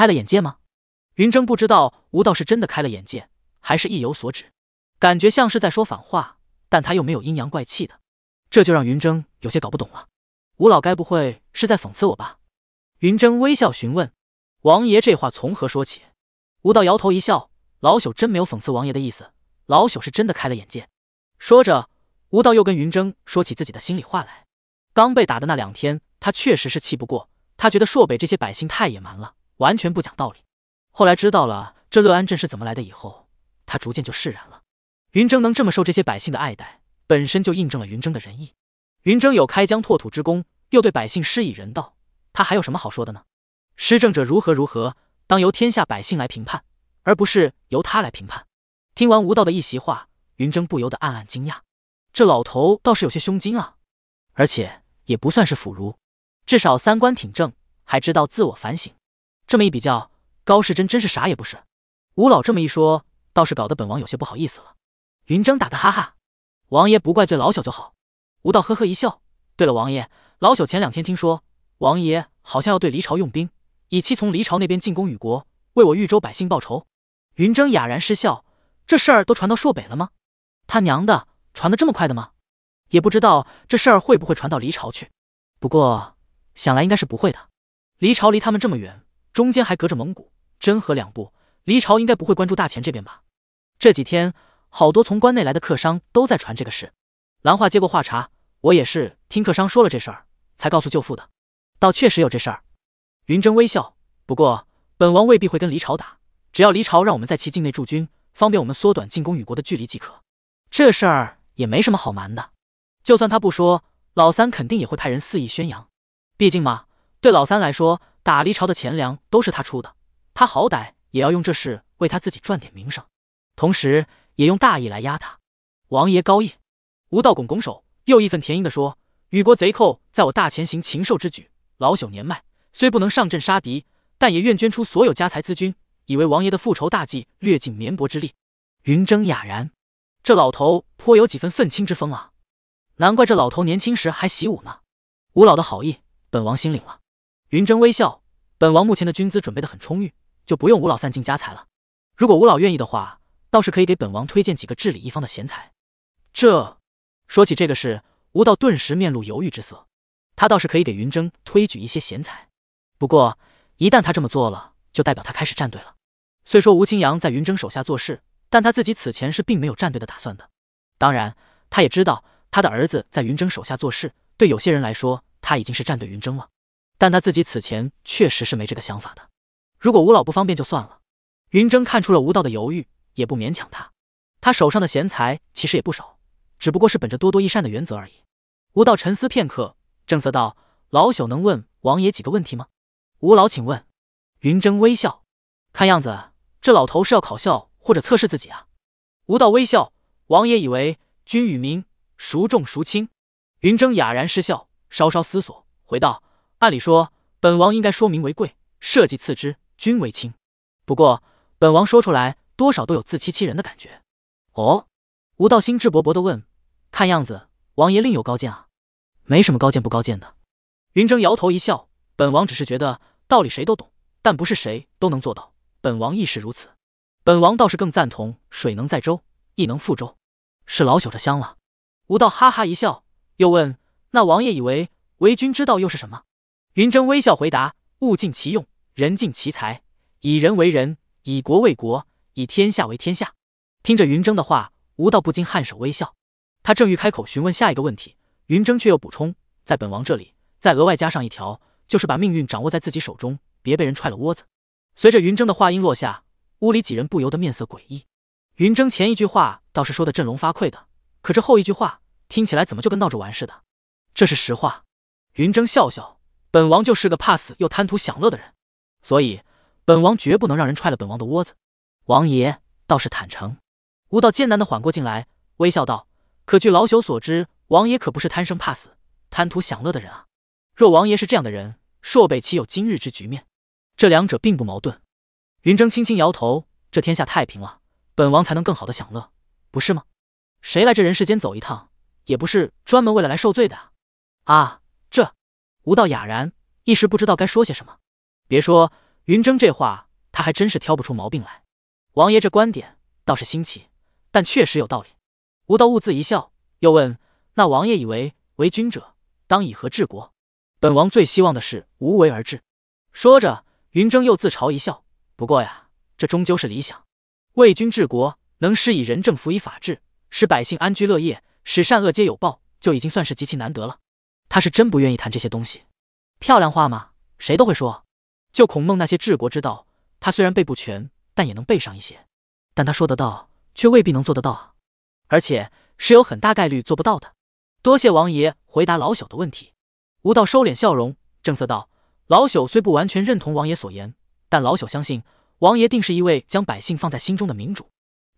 开了眼界吗？云峥不知道吴道是真的开了眼界，还是意有所指，感觉像是在说反话，但他又没有阴阳怪气的，这就让云峥有些搞不懂了。吴老该不会是在讽刺我吧？云峥微笑询问：“王爷这话从何说起？”吴道摇头一笑：“老朽真没有讽刺王爷的意思，老朽是真的开了眼界。”说着，吴道又跟云峥说起自己的心里话来。刚被打的那两天，他确实是气不过，他觉得朔北这些百姓太野蛮了。完全不讲道理。后来知道了这乐安镇是怎么来的以后，他逐渐就释然了。云峥能这么受这些百姓的爱戴，本身就印证了云峥的仁义。云峥有开疆拓土之功，又对百姓施以仁道，他还有什么好说的呢？施政者如何如何，当由天下百姓来评判，而不是由他来评判。听完吴道的一席话，云峥不由得暗暗惊讶：这老头倒是有些胸襟啊，而且也不算是腐儒，至少三观挺正，还知道自我反省。这么一比较，高世真真是啥也不是。吴老这么一说，倒是搞得本王有些不好意思了。云峥打个哈哈，王爷不怪罪老朽就好。吴道呵呵一笑。对了，王爷，老朽前两天听说，王爷好像要对离朝用兵，以期从离朝那边进攻禹国，为我豫州百姓报仇。云峥哑然失笑，这事儿都传到朔北了吗？他娘的，传得这么快的吗？也不知道这事儿会不会传到离朝去。不过想来应该是不会的，离朝离他们这么远。中间还隔着蒙古、真和两部，离朝应该不会关注大秦这边吧？这几天好多从关内来的客商都在传这个事。兰花接过话茬：“我也是听客商说了这事儿，才告诉舅父的。倒确实有这事儿。”云峥微笑，不过本王未必会跟离朝打，只要离朝让我们在其境内驻军，方便我们缩短进攻与国的距离即可。这事儿也没什么好瞒的，就算他不说，老三肯定也会派人肆意宣扬。毕竟嘛，对老三来说。打离朝的钱粮都是他出的，他好歹也要用这事为他自己赚点名声，同时也用大义来压他。王爷高义，吴道拱拱手，又义愤填膺地说：“雨国贼寇在我大前行禽兽之举，老朽年迈，虽不能上阵杀敌，但也愿捐出所有家财资军，以为王爷的复仇大计略尽绵薄之力。”云峥哑然，这老头颇有几分愤青之风啊，难怪这老头年轻时还习武呢。吴老的好意，本王心领了。云真微笑，本王目前的军资准备的很充裕，就不用吴老散尽家财了。如果吴老愿意的话，倒是可以给本王推荐几个治理一方的贤才。这说起这个事，吴道顿时面露犹豫之色。他倒是可以给云峥推举一些贤才，不过一旦他这么做了，就代表他开始站队了。虽说吴青阳在云峥手下做事，但他自己此前是并没有站队的打算的。当然，他也知道他的儿子在云峥手下做事，对有些人来说，他已经是站队云峥了。但他自己此前确实是没这个想法的。如果吴老不方便就算了。云峥看出了吴道的犹豫，也不勉强他。他手上的闲财其实也不少，只不过是本着多多益善的原则而已。吴道沉思片刻，正色道：“老朽能问王爷几个问题吗？”吴老，请问。云峥微笑，看样子这老头是要考校或者测试自己啊。吴道微笑：“王爷以为君与民孰重孰轻？”云峥哑然失笑，稍稍思索，回道。按理说，本王应该说明为贵，社稷次之，君为轻。不过本王说出来，多少都有自欺欺人的感觉。哦，吴道兴致勃勃地问：“看样子王爷另有高见啊？”“没什么高见不高见的。”云峥摇头一笑：“本王只是觉得道理谁都懂，但不是谁都能做到。本王亦是如此。本王倒是更赞同‘水能载舟，亦能覆舟’，是老朽着香了。”吴道哈哈一笑，又问：“那王爷以为为君之道又是什么？”云筝微笑回答：“物尽其用，人尽其才，以人为人，以国为国，以天下为天下。”听着云筝的话，吴道不禁颔首微笑。他正欲开口询问下一个问题，云筝却又补充：“在本王这里，再额外加上一条，就是把命运掌握在自己手中，别被人踹了窝子。”随着云筝的话音落下，屋里几人不由得面色诡异。云筝前一句话倒是说的振聋发聩的，可这后一句话听起来怎么就跟闹着玩似的？这是实话。云筝笑笑。本王就是个怕死又贪图享乐的人，所以本王绝不能让人踹了本王的窝子。王爷倒是坦诚，吴道艰难地缓过劲来，微笑道：“可据老朽所知，王爷可不是贪生怕死、贪图享乐的人啊。若王爷是这样的人，朔北岂有今日之局面？这两者并不矛盾。”云峥轻轻摇头：“这天下太平了，本王才能更好的享乐，不是吗？谁来这人世间走一趟，也不是专门为了来受罪的啊。”吴道哑然，一时不知道该说些什么。别说云峥这话，他还真是挑不出毛病来。王爷这观点倒是新奇，但确实有道理。吴道兀自一笑，又问：“那王爷以为为君者当以何治国？”本王最希望的是无为而治。说着，云峥又自嘲一笑：“不过呀，这终究是理想。为君治国，能施以仁政，辅以法治，使百姓安居乐业，使善恶皆有报，就已经算是极其难得了。”他是真不愿意谈这些东西，漂亮话嘛，谁都会说。就孔孟那些治国之道，他虽然背不全，但也能背上一些。但他说得到，却未必能做得到啊！而且是有很大概率做不到的。多谢王爷回答老朽的问题。吴道收敛笑容，正色道：“老朽虽不完全认同王爷所言，但老朽相信，王爷定是一位将百姓放在心中的民主。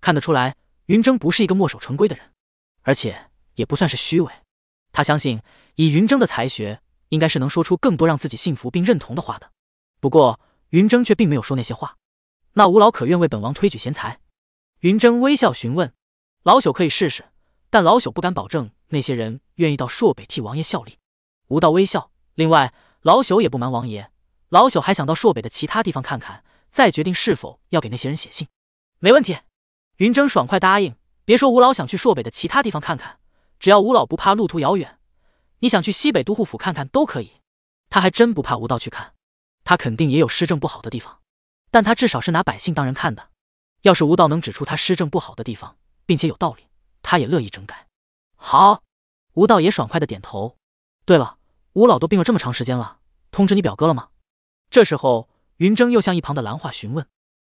看得出来，云峥不是一个墨守成规的人，而且也不算是虚伪。他相信。”以云筝的才学，应该是能说出更多让自己信服并认同的话的。不过云筝却并没有说那些话。那吴老可愿为本王推举贤才？云筝微笑询问。老朽可以试试，但老朽不敢保证那些人愿意到朔北替王爷效力。吴道微笑。另外，老朽也不瞒王爷，老朽还想到朔北的其他地方看看，再决定是否要给那些人写信。没问题。云筝爽快答应。别说吴老想去朔北的其他地方看看，只要吴老不怕路途遥远。你想去西北都护府看看都可以，他还真不怕吴道去看，他肯定也有施政不好的地方，但他至少是拿百姓当人看的。要是吴道能指出他施政不好的地方，并且有道理，他也乐意整改。好，吴道也爽快的点头。对了，吴老都病了这么长时间了，通知你表哥了吗？这时候，云峥又向一旁的兰化询问。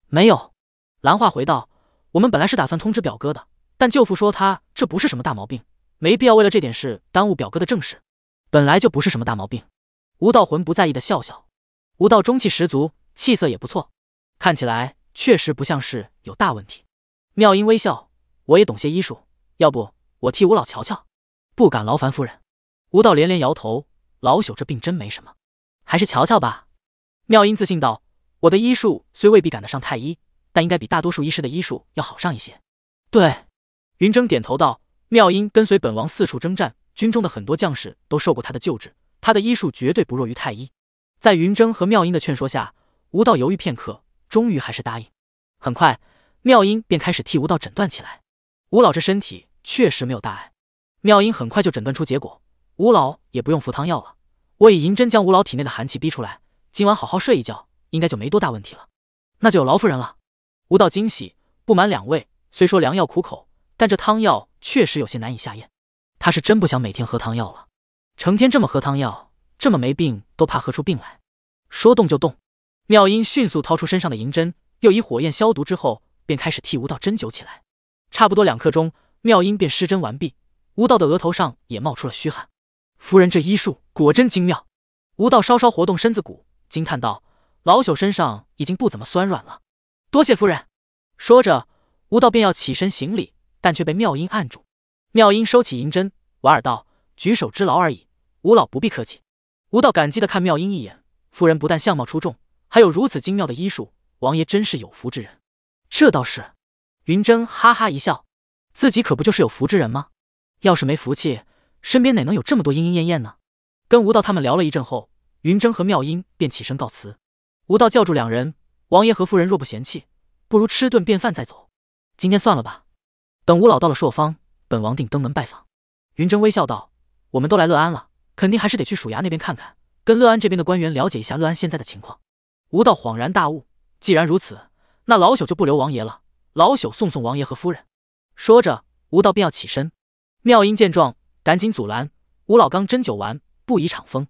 没有，兰化回道，我们本来是打算通知表哥的，但舅父说他这不是什么大毛病。没必要为了这点事耽误表哥的正事，本来就不是什么大毛病。吴道魂不在意的笑笑，吴道中气十足，气色也不错，看起来确实不像是有大问题。妙音微笑，我也懂些医术，要不我替吴老瞧瞧？不敢劳烦夫人。吴道连连摇头，老朽这病真没什么，还是瞧瞧吧。妙音自信道：“我的医术虽未必赶得上太医，但应该比大多数医师的医术要好上一些。”对，云峥点头道。妙音跟随本王四处征战，军中的很多将士都受过他的救治，他的医术绝对不弱于太医。在云峥和妙音的劝说下，吴道犹豫片刻，终于还是答应。很快，妙音便开始替吴道诊断起来。吴老这身体确实没有大碍，妙音很快就诊断出结果，吴老也不用服汤药了。我以银针将吴老体内的寒气逼出来，今晚好好睡一觉，应该就没多大问题了。那就有劳夫人了。吴道惊喜，不满两位，虽说良药苦口。但这汤药确实有些难以下咽，他是真不想每天喝汤药了，成天这么喝汤药，这么没病都怕喝出病来。说动就动，妙音迅速掏出身上的银针，又以火焰消毒之后，便开始替吴道针灸起来。差不多两刻钟，妙音便施针完毕，吴道的额头上也冒出了虚汗。夫人这医术果真精妙，吴道稍稍活动身子骨，惊叹道：“老朽身上已经不怎么酸软了，多谢夫人。”说着，吴道便要起身行礼。但却被妙音按住。妙音收起银针，莞尔道：“举手之劳而已，吴老不必客气。”吴道感激的看妙音一眼：“夫人不但相貌出众，还有如此精妙的医术，王爷真是有福之人。”这倒是。云筝哈哈一笑：“自己可不就是有福之人吗？要是没福气，身边哪能有这么多莺莺燕燕呢？”跟吴道他们聊了一阵后，云筝和妙音便起身告辞。吴道叫住两人：“王爷和夫人若不嫌弃，不如吃顿便饭再走。今天算了吧。”等吴老到了朔方，本王定登门拜访。云峥微笑道：“我们都来乐安了，肯定还是得去蜀衙那边看看，跟乐安这边的官员了解一下乐安现在的情况。”吴道恍然大悟：“既然如此，那老朽就不留王爷了，老朽送送王爷和夫人。”说着，吴道便要起身。妙音见状，赶紧阻拦：“吴老刚针灸完，不宜敞风。”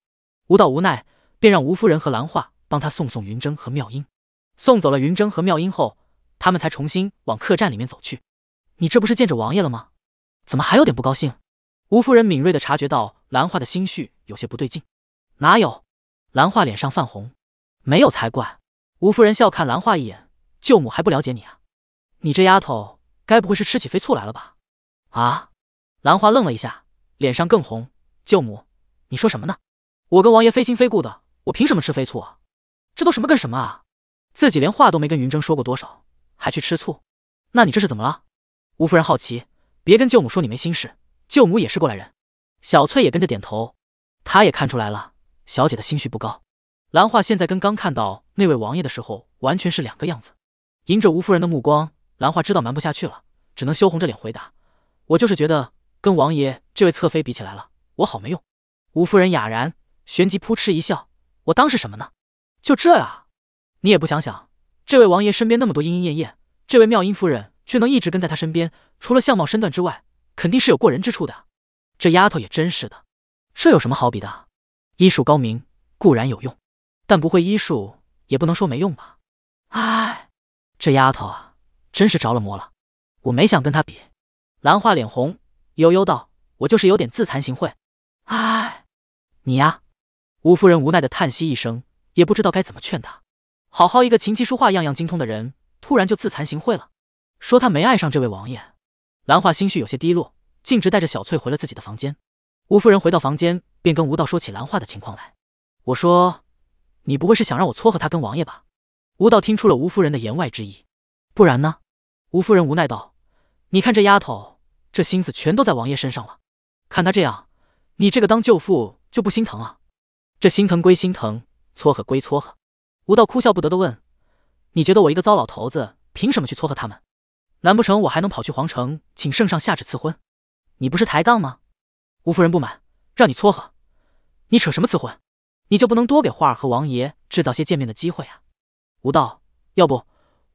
吴道无奈，便让吴夫人和兰化帮他送送云峥和妙音。送走了云峥和妙音后，他们才重新往客栈里面走去。你这不是见着王爷了吗？怎么还有点不高兴？吴夫人敏锐地察觉到兰花的心绪有些不对劲。哪有？兰花脸上泛红，没有才怪。吴夫人笑看兰花一眼：“舅母还不了解你啊？你这丫头，该不会是吃起飞醋来了吧？”啊！兰花愣了一下，脸上更红。舅母，你说什么呢？我跟王爷非亲非故的，我凭什么吃飞醋啊？这都什么跟什么啊？自己连话都没跟云峥说过多少，还去吃醋？那你这是怎么了？吴夫人好奇，别跟舅母说你没心事。舅母也是过来人，小翠也跟着点头。她也看出来了，小姐的心绪不高。兰花现在跟刚看到那位王爷的时候完全是两个样子。迎着吴夫人的目光，兰花知道瞒不下去了，只能羞红着脸回答：“我就是觉得跟王爷这位侧妃比起来了，我好没用。”吴夫人哑然，旋即扑哧一笑：“我当是什么呢？就这啊？你也不想想，这位王爷身边那么多莺莺燕燕，这位妙音夫人。”却能一直跟在他身边，除了相貌身段之外，肯定是有过人之处的。这丫头也真是的，这有什么好比的？医术高明固然有用，但不会医术也不能说没用吧？唉，这丫头啊，真是着了魔了。我没想跟她比，兰花脸红，悠悠道：“我就是有点自惭形秽。”唉，你呀，吴夫人无奈的叹息一声，也不知道该怎么劝她。好好一个琴棋书画样样精通的人，突然就自惭形秽了。说他没爱上这位王爷，兰花心绪有些低落，径直带着小翠回了自己的房间。吴夫人回到房间，便跟吴道说起兰花的情况来。我说：“你不会是想让我撮合他跟王爷吧？”吴道听出了吴夫人的言外之意，不然呢？吴夫人无奈道：“你看这丫头，这心思全都在王爷身上了。看他这样，你这个当舅父就不心疼啊？这心疼归心疼，撮合归撮合。”吴道哭笑不得的问：“你觉得我一个糟老头子，凭什么去撮合他们？”难不成我还能跑去皇城请圣上下旨赐婚？你不是抬杠吗？吴夫人不满，让你撮合，你扯什么赐婚？你就不能多给花儿和王爷制造些见面的机会啊？吴道，要不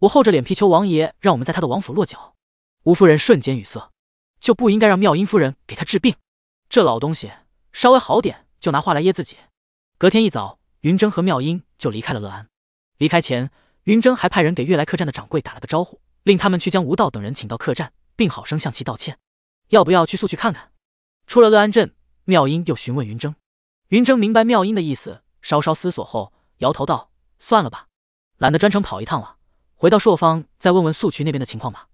我厚着脸皮求王爷，让我们在他的王府落脚。吴夫人瞬间语塞，就不应该让妙音夫人给他治病，这老东西稍微好点就拿话来噎自己。隔天一早，云筝和妙音就离开了乐安。离开前，云筝还派人给悦来客栈的掌柜打了个招呼。令他们去将吴道等人请到客栈，并好生向其道歉。要不要去宿区看看？出了乐安镇，妙音又询问云筝。云筝明白妙音的意思，稍稍思索后，摇头道：“算了吧，懒得专程跑一趟了。回到朔方再问问宿渠那边的情况吧。”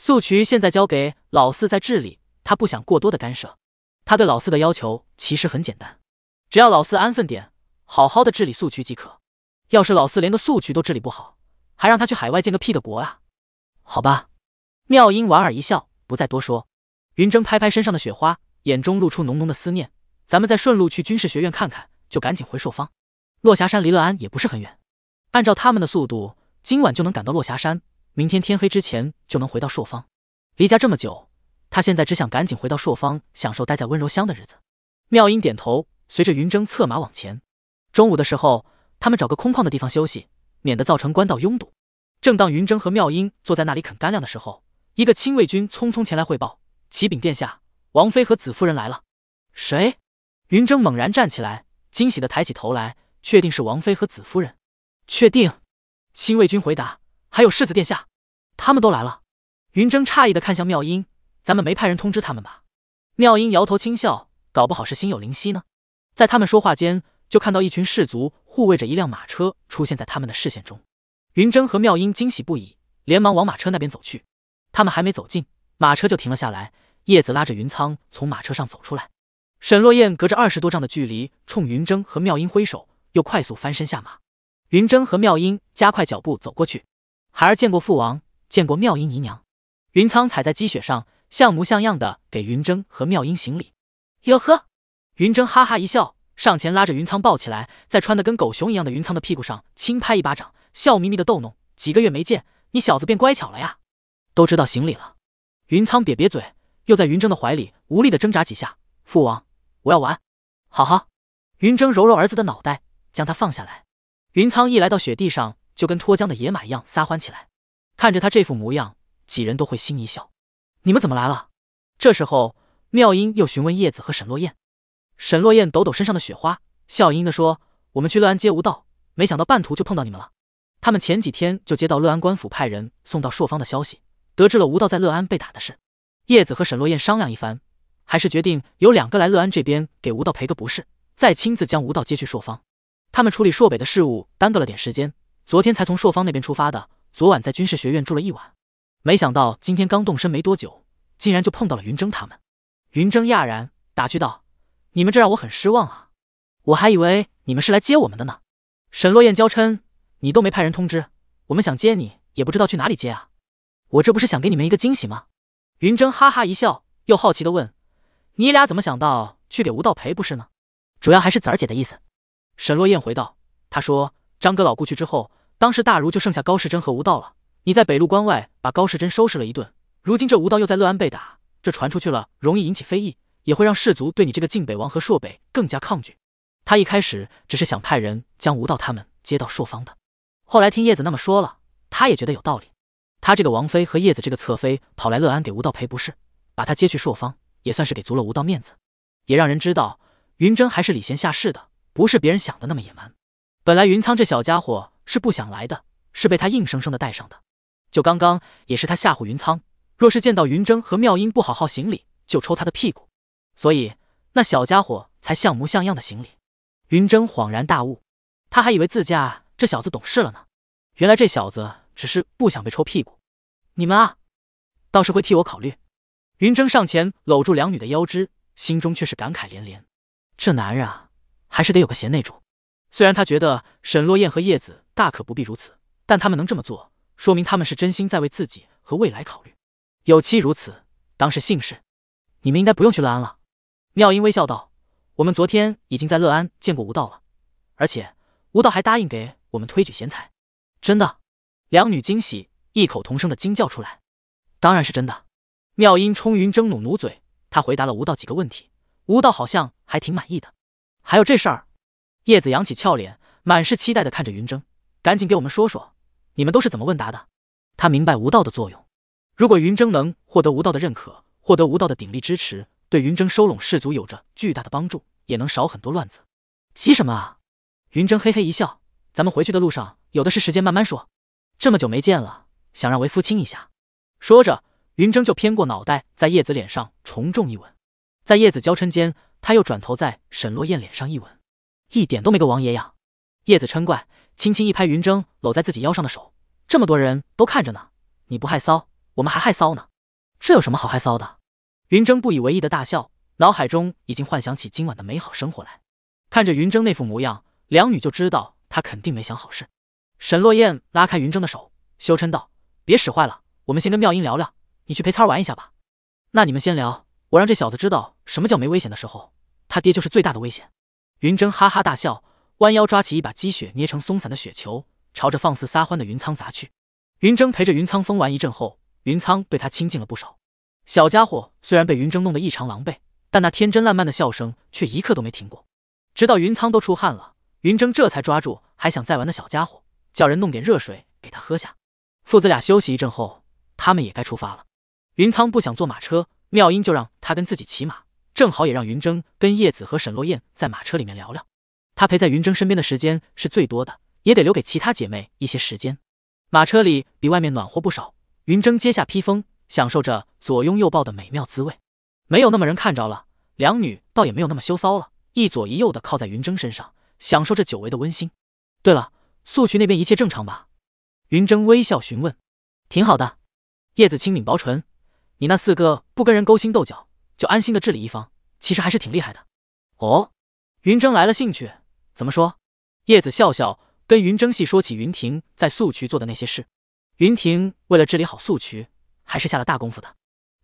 宿渠现在交给老四在治理，他不想过多的干涉。他对老四的要求其实很简单，只要老四安分点，好好的治理宿渠即可。要是老四连个宿渠都治理不好，还让他去海外建个屁的国啊！好吧，妙音莞尔一笑，不再多说。云筝拍拍身上的雪花，眼中露出浓浓的思念。咱们再顺路去军事学院看看，就赶紧回朔方。落霞山离乐安也不是很远，按照他们的速度，今晚就能赶到落霞山，明天天黑之前就能回到朔方。离家这么久，他现在只想赶紧回到朔方，享受待在温柔乡的日子。妙音点头，随着云筝策马往前。中午的时候，他们找个空旷的地方休息，免得造成官道拥堵。正当云峥和妙音坐在那里啃干粮的时候，一个亲卫军匆匆前来汇报：“启禀殿下，王妃和紫夫人来了。”谁？云峥猛然站起来，惊喜的抬起头来，确定是王妃和紫夫人。确定？亲卫军回答：“还有世子殿下，他们都来了。”云峥诧异的看向妙音：“咱们没派人通知他们吧？”妙音摇头轻笑：“搞不好是心有灵犀呢。”在他们说话间，就看到一群士卒护卫着一辆马车出现在他们的视线中。云筝和妙音惊喜不已，连忙往马车那边走去。他们还没走近，马车就停了下来。叶子拉着云苍从马车上走出来。沈落雁隔着二十多丈的距离，冲云筝和妙音挥手，又快速翻身下马。云筝和妙音加快脚步走过去。孩儿见过父王，见过妙音姨娘。云苍踩在积雪上，像模像样的给云筝和妙音行礼。哟呵，云筝哈哈一笑。上前拉着云苍抱起来，在穿的跟狗熊一样的云苍的屁股上轻拍一巴掌，笑眯眯的逗弄。几个月没见，你小子变乖巧了呀，都知道行礼了。云苍瘪瘪嘴，又在云筝的怀里无力的挣扎几下。父王，我要玩，好好。云筝揉揉儿子的脑袋，将他放下来。云苍一来到雪地上，就跟脱缰的野马一样撒欢起来。看着他这副模样，几人都会心一笑。你们怎么来了？这时候，妙音又询问叶子和沈落雁。沈落雁抖抖身上的雪花，笑盈盈的说：“我们去乐安接吴道，没想到半途就碰到你们了。他们前几天就接到乐安官府派人送到朔方的消息，得知了吴道在乐安被打的事。叶子和沈落雁商量一番，还是决定有两个来乐安这边给吴道赔个不是，再亲自将吴道接去朔方。他们处理朔北的事务耽搁了点时间，昨天才从朔方那边出发的，昨晚在军事学院住了一晚。没想到今天刚动身没多久，竟然就碰到了云峥他们。云峥讶然打趣道。”你们这让我很失望啊！我还以为你们是来接我们的呢。沈落雁娇嗔：“你都没派人通知，我们想接你也不知道去哪里接啊！”我这不是想给你们一个惊喜吗？云峥哈哈一笑，又好奇地问：“你俩怎么想到去给吴道赔不是呢？主要还是子儿姐的意思。”沈落雁回道：“她说张阁老故去之后，当时大儒就剩下高世珍和吴道了。你在北路关外把高世珍收拾了一顿，如今这吴道又在乐安被打，这传出去了，容易引起非议。”也会让氏族对你这个晋北王和朔北更加抗拒。他一开始只是想派人将吴道他们接到朔方的，后来听叶子那么说了，他也觉得有道理。他这个王妃和叶子这个侧妃跑来乐安给吴道赔不是，把他接去朔方，也算是给足了吴道面子，也让人知道云筝还是礼贤下士的，不是别人想的那么野蛮。本来云苍这小家伙是不想来的，是被他硬生生的带上的。就刚刚也是他吓唬云苍，若是见到云筝和妙音不好好行礼，就抽他的屁股。所以那小家伙才像模像样的行礼。云筝恍然大悟，他还以为自家这小子懂事了呢，原来这小子只是不想被抽屁股。你们啊，倒是会替我考虑。云筝上前搂住两女的腰肢，心中却是感慨连连。这男人啊，还是得有个贤内助。虽然他觉得沈落雁和叶子大可不必如此，但他们能这么做，说明他们是真心在为自己和未来考虑。有妻如此，当是幸事。你们应该不用去拉了。妙音微笑道：“我们昨天已经在乐安见过吴道了，而且吴道还答应给我们推举贤才。”真的？两女惊喜，异口同声的惊叫出来：“当然是真的！”妙音冲云筝努努嘴，她回答了吴道几个问题，吴道好像还挺满意的。还有这事儿，叶子扬起俏脸，满是期待的看着云筝，赶紧给我们说说，你们都是怎么问答的？她明白吴道的作用，如果云筝能获得吴道的认可，获得吴道的鼎力支持。对云峥收拢士族有着巨大的帮助，也能少很多乱子。急什么啊？云峥嘿嘿一笑，咱们回去的路上有的是时间慢慢说。这么久没见了，想让为夫亲一下。说着，云峥就偏过脑袋，在叶子脸上重重一吻。在叶子娇嗔间，他又转头在沈落雁脸上一吻。一点都没个王爷样。叶子嗔怪，轻轻一拍云峥搂在自己腰上的手。这么多人都看着呢，你不害臊，我们还害臊呢。这有什么好害臊的？云筝不以为意的大笑，脑海中已经幻想起今晚的美好生活来。看着云筝那副模样，两女就知道他肯定没想好事。沈落雁拉开云筝的手，羞嗔道：“别使坏了，我们先跟妙音聊聊，你去陪苍儿玩一下吧。”那你们先聊，我让这小子知道什么叫没危险的时候，他爹就是最大的危险。”云筝哈哈大笑，弯腰抓起一把积雪，捏成松散的雪球，朝着放肆撒欢的云苍砸去。云筝陪着云苍疯玩一阵后，云苍对他亲近了不少。小家伙虽然被云筝弄得异常狼狈，但那天真烂漫的笑声却一刻都没停过，直到云苍都出汗了，云筝这才抓住还想再玩的小家伙，叫人弄点热水给他喝下。父子俩休息一阵后，他们也该出发了。云苍不想坐马车，妙音就让他跟自己骑马，正好也让云筝跟叶子和沈落雁在马车里面聊聊。他陪在云筝身边的时间是最多的，也得留给其他姐妹一些时间。马车里比外面暖和不少，云筝接下披风。享受着左拥右抱的美妙滋味，没有那么人看着了，两女倒也没有那么羞臊了，一左一右的靠在云筝身上，享受着久违的温馨。对了，素渠那边一切正常吧？云筝微笑询问。挺好的，叶子轻抿薄唇。你那四个不跟人勾心斗角，就安心的治理一方，其实还是挺厉害的。哦，云筝来了兴趣，怎么说？叶子笑笑，跟云筝细说起云婷在素渠做的那些事。云婷为了治理好素渠。还是下了大功夫的。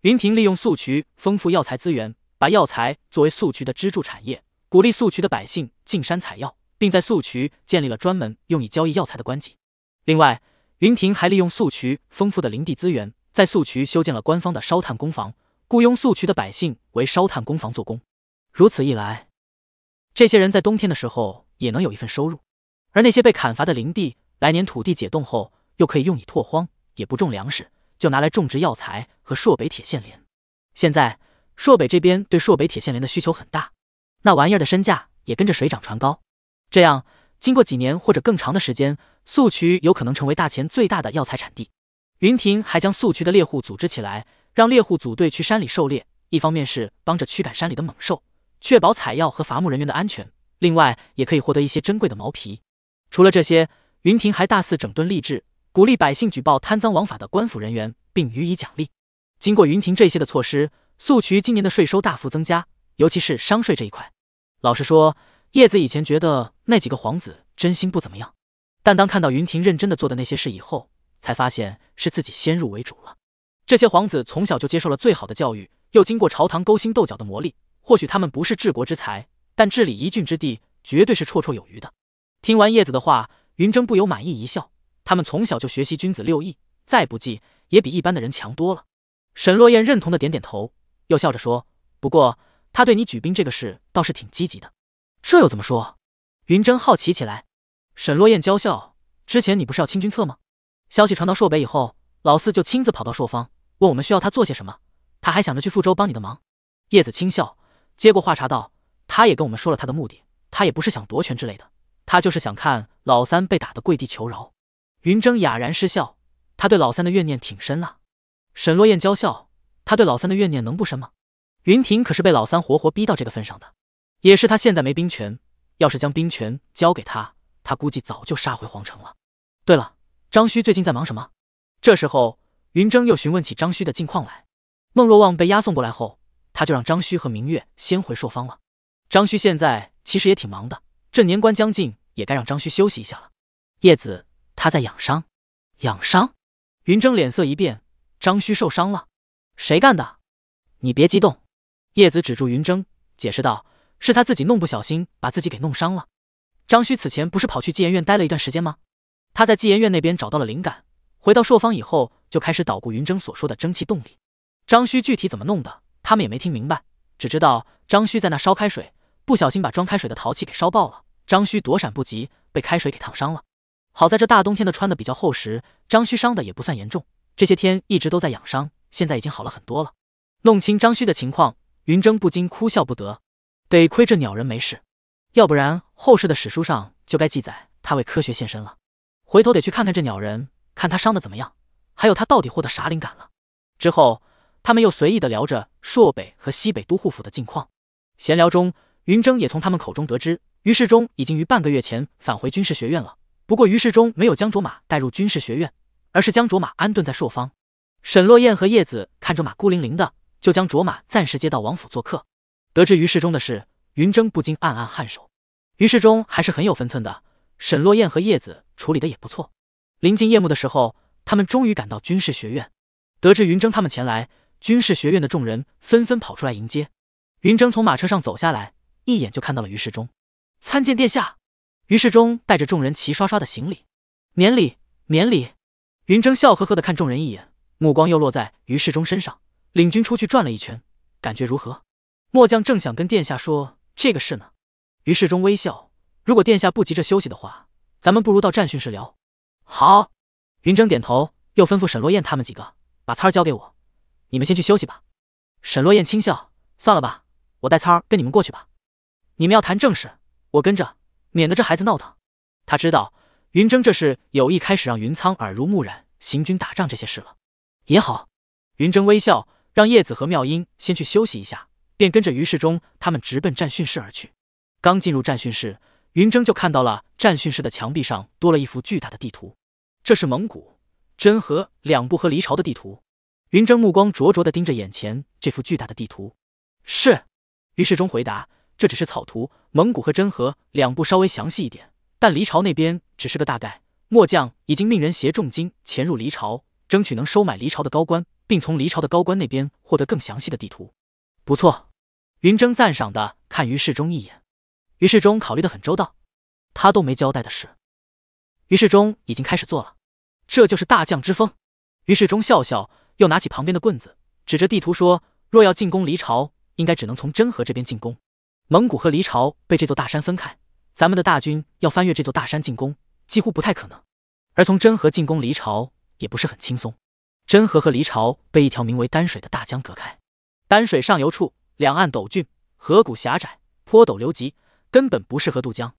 云亭利用宿渠丰富药材资源，把药材作为宿渠的支柱产业，鼓励宿渠的百姓进山采药，并在宿渠建立了专门用以交易药材的官集。另外，云亭还利用宿渠丰富的林地资源，在宿渠修建了官方的烧炭工坊，雇佣宿渠的百姓为烧炭工坊做工。如此一来，这些人在冬天的时候也能有一份收入。而那些被砍伐的林地，来年土地解冻后又可以用以拓荒，也不种粮食。就拿来种植药材和朔北铁线莲。现在朔北这边对朔北铁线莲的需求很大，那玩意儿的身价也跟着水涨船高。这样，经过几年或者更长的时间，宿渠有可能成为大钱最大的药材产地。云庭还将宿渠的猎户组织起来，让猎户组队去山里狩猎。一方面是帮着驱赶山里的猛兽，确保采药和伐木人员的安全；另外，也可以获得一些珍贵的毛皮。除了这些，云庭还大肆整顿吏治。鼓励百姓举报贪赃枉法的官府人员，并予以奖励。经过云庭这些的措施，宿渠今年的税收大幅增加，尤其是商税这一块。老实说，叶子以前觉得那几个皇子真心不怎么样，但当看到云庭认真的做的那些事以后，才发现是自己先入为主了。这些皇子从小就接受了最好的教育，又经过朝堂勾心斗角的磨砺，或许他们不是治国之才，但治理一郡之地绝对是绰绰有余的。听完叶子的话，云筝不由满意一笑。他们从小就学习君子六艺，再不济也比一般的人强多了。沈洛燕认同的点点头，又笑着说：“不过他对你举兵这个事倒是挺积极的。”这又怎么说？云峥好奇起来。沈洛燕娇笑：“之前你不是要清君侧吗？消息传到朔北以后，老四就亲自跑到朔方，问我们需要他做些什么。他还想着去富州帮你的忙。”叶子轻笑，接过话茬道：“他也跟我们说了他的目的，他也不是想夺权之类的，他就是想看老三被打得跪地求饶。”云筝哑然失笑，他对老三的怨念挺深啊。沈落雁娇笑，他对老三的怨念能不深吗？云霆可是被老三活活逼到这个份上的，也是他现在没兵权，要是将兵权交给他，他估计早就杀回皇城了。对了，张虚最近在忙什么？这时候，云筝又询问起张虚的近况来。孟若望被押送过来后，他就让张虚和明月先回朔方了。张虚现在其实也挺忙的，这年关将近，也该让张虚休息一下了。叶子。他在养伤，养伤。云筝脸色一变，张须受伤了，谁干的？你别激动。叶子止住云筝，解释道：“是他自己弄不小心，把自己给弄伤了。”张须此前不是跑去纪研院待了一段时间吗？他在纪研院那边找到了灵感，回到朔方以后就开始捣鼓云筝所说的蒸汽动力。张须具体怎么弄的，他们也没听明白，只知道张须在那烧开水，不小心把装开水的陶器给烧爆了，张须躲闪不及，被开水给烫伤了。好在这大冬天的穿的比较厚实，张须伤的也不算严重，这些天一直都在养伤，现在已经好了很多了。弄清张须的情况，云峥不禁哭笑不得。得亏这鸟人没事，要不然后世的史书上就该记载他为科学献身了。回头得去看看这鸟人，看他伤的怎么样，还有他到底获得啥灵感了。之后，他们又随意的聊着朔北和西北都护府的近况。闲聊中，云峥也从他们口中得知，于世忠已经于半个月前返回军事学院了。不过，于世忠没有将卓玛带入军事学院，而是将卓玛安顿在朔方。沈落雁和叶子看着马孤零零的，就将卓玛暂时接到王府做客。得知于世忠的事，云峥不禁暗暗颔首。于世忠还是很有分寸的，沈落雁和叶子处理的也不错。临近夜幕的时候，他们终于赶到军事学院。得知云峥他们前来，军事学院的众人纷纷跑出来迎接。云峥从马车上走下来，一眼就看到了于世忠，参见殿下。于世忠带着众人齐刷刷的行礼，免礼，免礼。云筝笑呵呵的看众人一眼，目光又落在于世忠身上，领军出去转了一圈，感觉如何？末将正想跟殿下说这个事呢。于世忠微笑，如果殿下不急着休息的话，咱们不如到战训室聊。好。云筝点头，又吩咐沈落雁他们几个把参儿交给我，你们先去休息吧。沈落雁轻笑，算了吧，我带参儿跟你们过去吧。你们要谈正事，我跟着。免得这孩子闹腾。他知道云峥这是有意开始让云苍耳濡目染行军打仗这些事了。也好，云峥微笑，让叶子和妙音先去休息一下，便跟着于世忠他们直奔战训室而去。刚进入战训室，云峥就看到了战训室的墙壁上多了一幅巨大的地图，这是蒙古、真和两部和离朝的地图。云峥目光灼灼的盯着眼前这幅巨大的地图。是，于世忠回答。这只是草图，蒙古和真和两部稍微详细一点，但离朝那边只是个大概。末将已经命人携重金潜入离朝，争取能收买离朝的高官，并从离朝的高官那边获得更详细的地图。不错，云征赞赏的看于世忠一眼，于世忠考虑的很周到，他都没交代的事，于世忠已经开始做了，这就是大将之风。于世忠笑笑，又拿起旁边的棍子，指着地图说：“若要进攻离朝，应该只能从真和这边进攻。”蒙古和离朝被这座大山分开，咱们的大军要翻越这座大山进攻，几乎不太可能。而从真河进攻离朝也不是很轻松。真河和离朝被一条名为丹水的大江隔开。丹水上游处，两岸陡峻，河谷狭窄，坡陡流急，根本不适合渡江。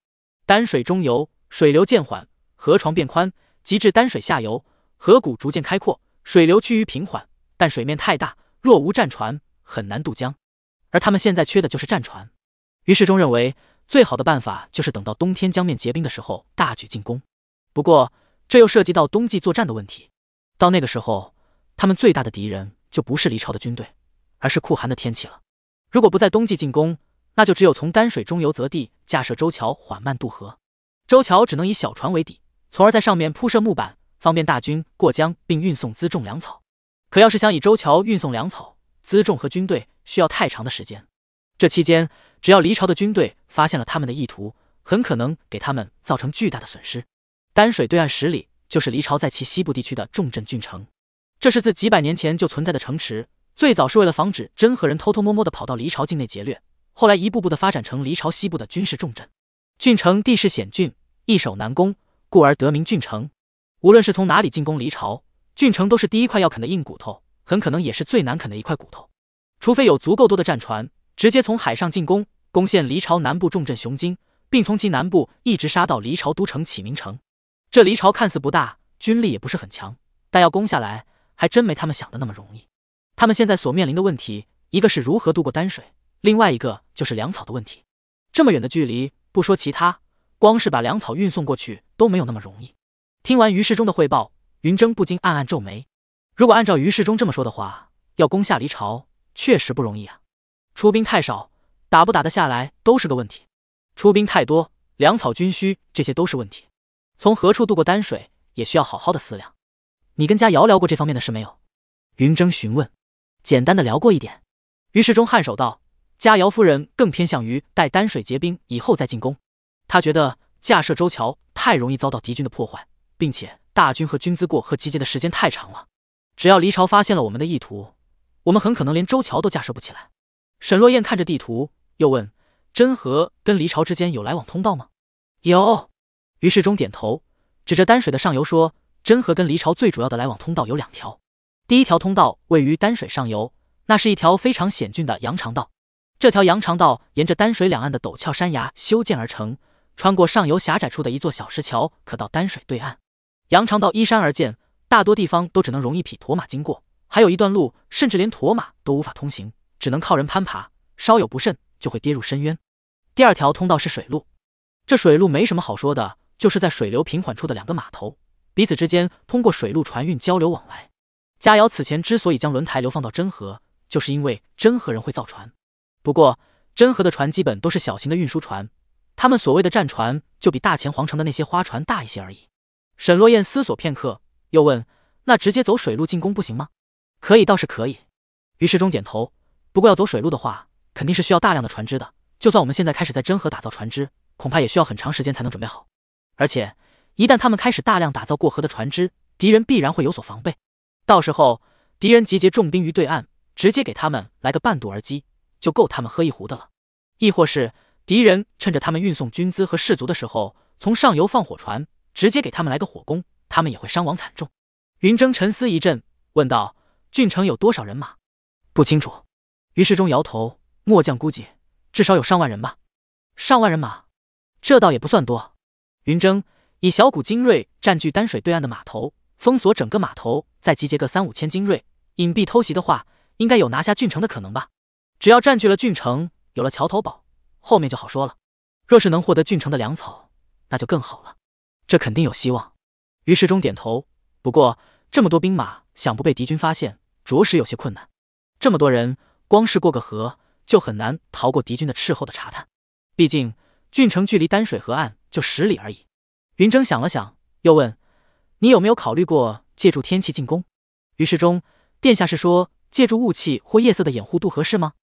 丹水中游，水流渐缓，河床变宽；及至丹水下游，河谷逐渐开阔，水流趋于平缓，但水面太大，若无战船，很难渡江。而他们现在缺的就是战船。于世忠认为，最好的办法就是等到冬天江面结冰的时候大举进攻。不过，这又涉及到冬季作战的问题。到那个时候，他们最大的敌人就不是离朝的军队，而是酷寒的天气了。如果不在冬季进攻，那就只有从丹水中游泽地架设舟桥，缓慢渡河。舟桥只能以小船为底，从而在上面铺设木板，方便大军过江并运送辎重粮草。可要是想以舟桥运送粮草、辎重和军队，需要太长的时间。这期间，只要离朝的军队发现了他们的意图，很可能给他们造成巨大的损失。丹水对岸十里就是离朝在其西部地区的重镇郡城，这是自几百年前就存在的城池，最早是为了防止真和人偷偷摸摸的跑到离朝境内劫掠，后来一步步的发展成离朝西部的军事重镇。郡城地势险峻，易守难攻，故而得名郡城。无论是从哪里进攻离朝，郡城都是第一块要啃的硬骨头，很可能也是最难啃的一块骨头，除非有足够多的战船。直接从海上进攻，攻陷黎朝南部重镇雄津，并从其南部一直杀到黎朝都城启明城。这黎朝看似不大，军力也不是很强，但要攻下来还真没他们想的那么容易。他们现在所面临的问题，一个是如何渡过丹水，另外一个就是粮草的问题。这么远的距离，不说其他，光是把粮草运送过去都没有那么容易。听完于世忠的汇报，云峥不禁暗暗皱眉。如果按照于世忠这么说的话，要攻下黎朝确实不容易啊。出兵太少，打不打得下来都是个问题；出兵太多，粮草军需这些都是问题。从何处渡过丹水，也需要好好的思量。你跟家瑶聊过这方面的事没有？云峥询问。简单的聊过一点。于是中颔首道：“佳瑶夫人更偏向于待丹水结冰以后再进攻。她觉得架设舟桥太容易遭到敌军的破坏，并且大军和军资过河集结的时间太长了。只要离朝发现了我们的意图，我们很可能连舟桥都架设不起来。”沈洛燕看着地图，又问：“真河跟离朝之间有来往通道吗？”有。于世忠点头，指着丹水的上游说：“真河跟离朝最主要的来往通道有两条。第一条通道位于丹水上游，那是一条非常险峻的羊肠道。这条羊肠道沿着丹水两岸的陡峭山崖修建而成，穿过上游狭窄处的一座小石桥，可到丹水对岸。羊肠道依山而建，大多地方都只能容一匹驼马经过，还有一段路，甚至连驼马都无法通行。”只能靠人攀爬，稍有不慎就会跌入深渊。第二条通道是水路，这水路没什么好说的，就是在水流平缓处的两个码头彼此之间通过水路船运交流往来。佳瑶此前之所以将轮胎流放到真河，就是因为真河人会造船。不过真河的船基本都是小型的运输船，他们所谓的战船就比大前皇城的那些花船大一些而已。沈落雁思索片刻，又问：“那直接走水路进攻不行吗？”“可以，倒是可以。”于世忠点头。不过要走水路的话，肯定是需要大量的船只的。就算我们现在开始在真河打造船只，恐怕也需要很长时间才能准备好。而且，一旦他们开始大量打造过河的船只，敌人必然会有所防备。到时候，敌人集结重兵于对岸，直接给他们来个半渡而击，就够他们喝一壶的了。亦或是敌人趁着他们运送军资和士卒的时候，从上游放火船，直接给他们来个火攻，他们也会伤亡惨重。云峥沉思一阵，问道：“郡城有多少人马？”“不清楚。”于世忠摇头：“末将估计至少有上万人吧。上万人马，这倒也不算多。云峥，以小股精锐占据丹水对岸的码头，封锁整个码头，再集结个三五千精锐隐蔽偷袭的话，应该有拿下郡城的可能吧？只要占据了郡城，有了桥头堡，后面就好说了。若是能获得郡城的粮草，那就更好了。这肯定有希望。”于世忠点头。不过，这么多兵马想不被敌军发现，着实有些困难。这么多人。光是过个河，就很难逃过敌军的斥候的查探。毕竟郡城距离丹水河岸就十里而已。云峥想了想，又问：“你有没有考虑过借助天气进攻？”于世忠殿下是说借助雾气或夜色的掩护渡河是吗？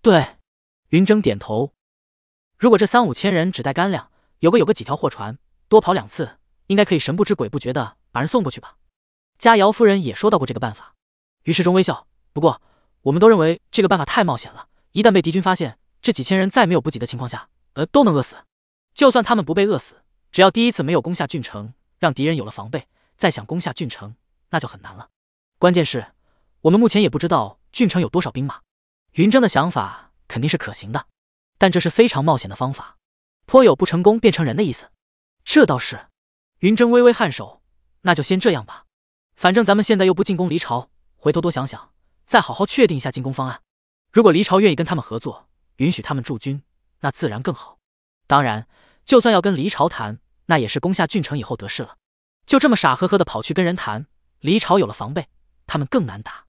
对，云峥点头。如果这三五千人只带干粮，有个有个几条货船，多跑两次，应该可以神不知鬼不觉的把人送过去吧？佳瑶夫人也说到过这个办法。于世忠微笑，不过。我们都认为这个办法太冒险了，一旦被敌军发现，这几千人在没有补给的情况下，呃，都能饿死。就算他们不被饿死，只要第一次没有攻下郡城，让敌人有了防备，再想攻下郡城那就很难了。关键是，我们目前也不知道郡城有多少兵马。云峥的想法肯定是可行的，但这是非常冒险的方法，颇有不成功变成人的意思。这倒是，云峥微微颔首。那就先这样吧，反正咱们现在又不进攻离朝，回头多想想。再好好确定一下进攻方案，如果黎朝愿意跟他们合作，允许他们驻军，那自然更好。当然，就算要跟黎朝谈，那也是攻下郡城以后得势了。就这么傻呵呵的跑去跟人谈，黎朝有了防备，他们更难打。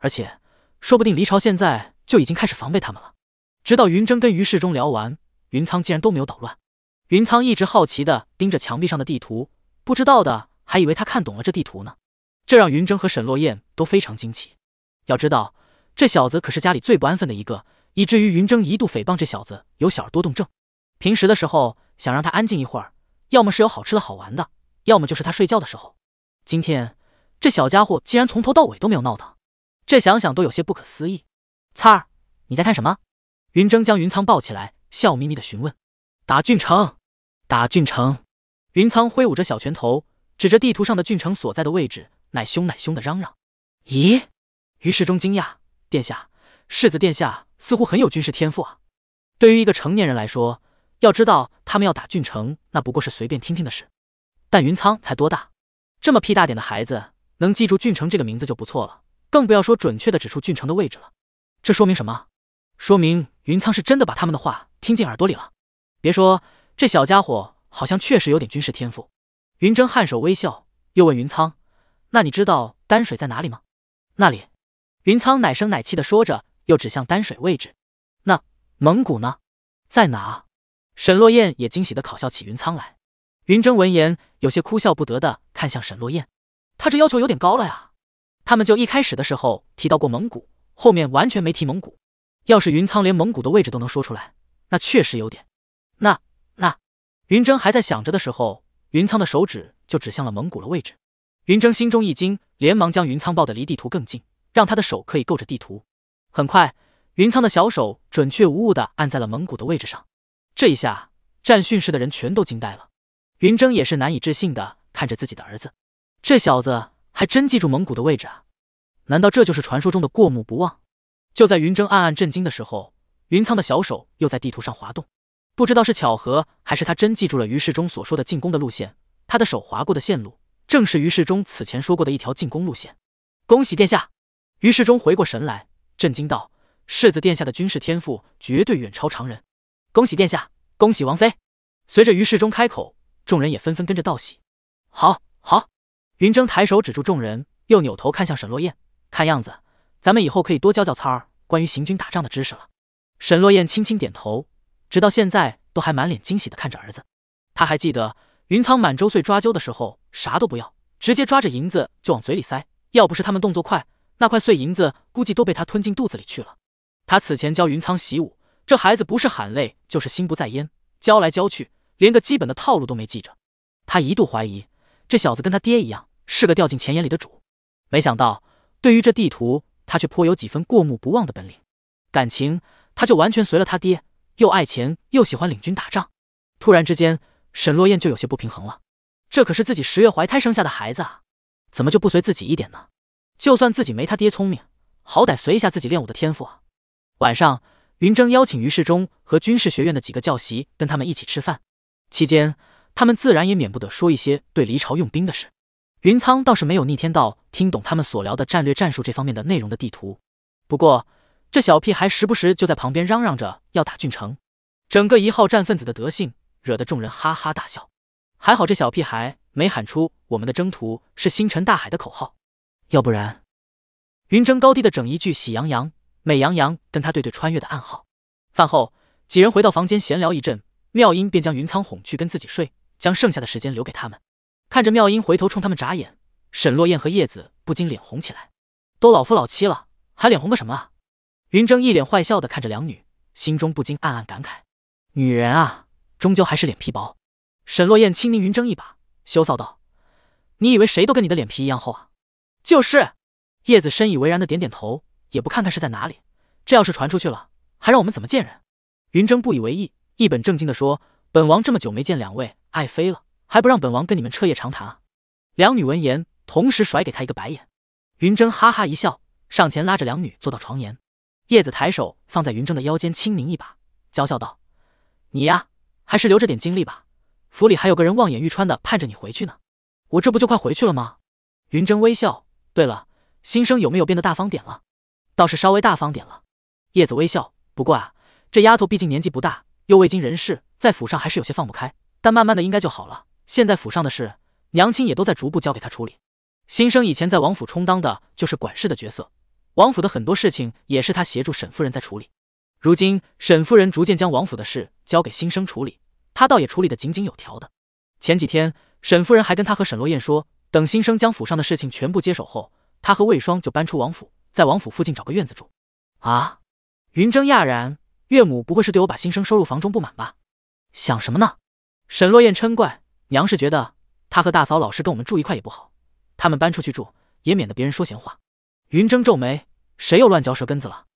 而且，说不定黎朝现在就已经开始防备他们了。直到云峥跟于世忠聊完，云苍竟然都没有捣乱。云苍一直好奇的盯着墙壁上的地图，不知道的还以为他看懂了这地图呢。这让云峥和沈落雁都非常惊奇。要知道，这小子可是家里最不安分的一个，以至于云峥一度诽谤这小子有小儿多动症。平时的时候，想让他安静一会儿，要么是有好吃的好玩的，要么就是他睡觉的时候。今天这小家伙竟然从头到尾都没有闹腾，这想想都有些不可思议。灿儿，你在看什么？云峥将云苍抱起来，笑眯眯的询问。打郡城，打郡城！云苍挥舞着小拳头，指着地图上的郡城所在的位置，奶凶奶凶的嚷嚷。咦？于世忠惊讶：“殿下，世子殿下似乎很有军事天赋啊！对于一个成年人来说，要知道他们要打郡城，那不过是随便听听的事。但云仓才多大？这么屁大点的孩子，能记住郡城这个名字就不错了，更不要说准确的指出郡城的位置了。这说明什么？说明云仓是真的把他们的话听进耳朵里了。别说，这小家伙好像确实有点军事天赋。”云峥颔首微笑，又问云仓：“那你知道丹水在哪里吗？那里？”云苍奶声奶气的说着，又指向丹水位置。那蒙古呢？在哪？沈落雁也惊喜的考笑起云苍来。云筝闻言，有些哭笑不得的看向沈落雁。他这要求有点高了呀。他们就一开始的时候提到过蒙古，后面完全没提蒙古。要是云苍连蒙古的位置都能说出来，那确实有点。那那……云筝还在想着的时候，云苍的手指就指向了蒙古的位置。云筝心中一惊，连忙将云苍抱得离地图更近。让他的手可以够着地图。很快，云苍的小手准确无误地按在了蒙古的位置上。这一下，战训室的人全都惊呆了。云峥也是难以置信地看着自己的儿子，这小子还真记住蒙古的位置啊！难道这就是传说中的过目不忘？就在云峥暗暗震惊的时候，云苍的小手又在地图上滑动，不知道是巧合，还是他真记住了于世忠所说的进攻的路线。他的手划过的线路，正是于世忠此前说过的一条进攻路线。恭喜殿下！于世忠回过神来，震惊道：“世子殿下的军事天赋绝对远超常人，恭喜殿下，恭喜王妃。”随着于世忠开口，众人也纷纷跟着道喜。“好，好。”云峥抬手止住众人，又扭头看向沈落雁，看样子咱们以后可以多教教苍儿关于行军打仗的知识了。沈落雁轻轻点头，直到现在都还满脸惊喜的看着儿子。他还记得云苍满周岁抓阄的时候，啥都不要，直接抓着银子就往嘴里塞，要不是他们动作快。那块碎银子估计都被他吞进肚子里去了。他此前教云苍习武，这孩子不是喊累，就是心不在焉，教来教去，连个基本的套路都没记着。他一度怀疑，这小子跟他爹一样，是个掉进钱眼里的主。没想到，对于这地图，他却颇有几分过目不忘的本领。感情他就完全随了他爹，又爱钱又喜欢领军打仗。突然之间，沈落雁就有些不平衡了。这可是自己十月怀胎生下的孩子啊，怎么就不随自己一点呢？就算自己没他爹聪明，好歹随一下自己练武的天赋啊！晚上，云峥邀请于世忠和军事学院的几个教习跟他们一起吃饭。期间，他们自然也免不得说一些对离朝用兵的事。云苍倒是没有逆天到听懂他们所聊的战略战术这方面的内容的地图，不过这小屁孩时不时就在旁边嚷嚷着要打郡城，整个一号战分子的德性，惹得众人哈哈大笑。还好这小屁孩没喊出“我们的征途是星辰大海”的口号。要不然，云筝高低的整一句“喜羊羊、美羊羊”跟他对对穿越的暗号。饭后，几人回到房间闲聊一阵，妙音便将云苍哄去跟自己睡，将剩下的时间留给他们。看着妙音回头冲他们眨眼，沈落雁和叶子不禁脸红起来。都老夫老妻了，还脸红个什么啊？云筝一脸坏笑的看着两女，心中不禁暗暗感慨：女人啊，终究还是脸皮薄。沈落雁轻拧云筝一把，羞臊道：“你以为谁都跟你的脸皮一样厚啊？”就是，叶子深以为然的点点头，也不看看是在哪里，这要是传出去了，还让我们怎么见人？云筝不以为意，一本正经的说：“本王这么久没见两位爱妃了，还不让本王跟你们彻夜长谈啊？”两女闻言，同时甩给他一个白眼。云筝哈哈一笑，上前拉着两女坐到床沿。叶子抬手放在云筝的腰间，轻拧一把，娇笑道：“你呀，还是留着点精力吧，府里还有个人望眼欲穿的盼着你回去呢。我这不就快回去了吗？”云筝微笑。对了，新生有没有变得大方点了？倒是稍微大方点了。叶子微笑。不过啊，这丫头毕竟年纪不大，又未经人事，在府上还是有些放不开。但慢慢的应该就好了。现在府上的事，娘亲也都在逐步交给他处理。新生以前在王府充当的就是管事的角色，王府的很多事情也是他协助沈夫人在处理。如今沈夫人逐渐将王府的事交给新生处理，他倒也处理得井井有条的。前几天沈夫人还跟他和沈洛燕说。等新生将府上的事情全部接手后，他和魏霜就搬出王府，在王府附近找个院子住。啊！云峥讶然，岳母不会是对我把新生收入房中不满吧？想什么呢？沈落雁嗔怪，娘是觉得他和大嫂老是跟我们住一块也不好，他们搬出去住也免得别人说闲话。云峥皱眉，谁又乱嚼舌根子了？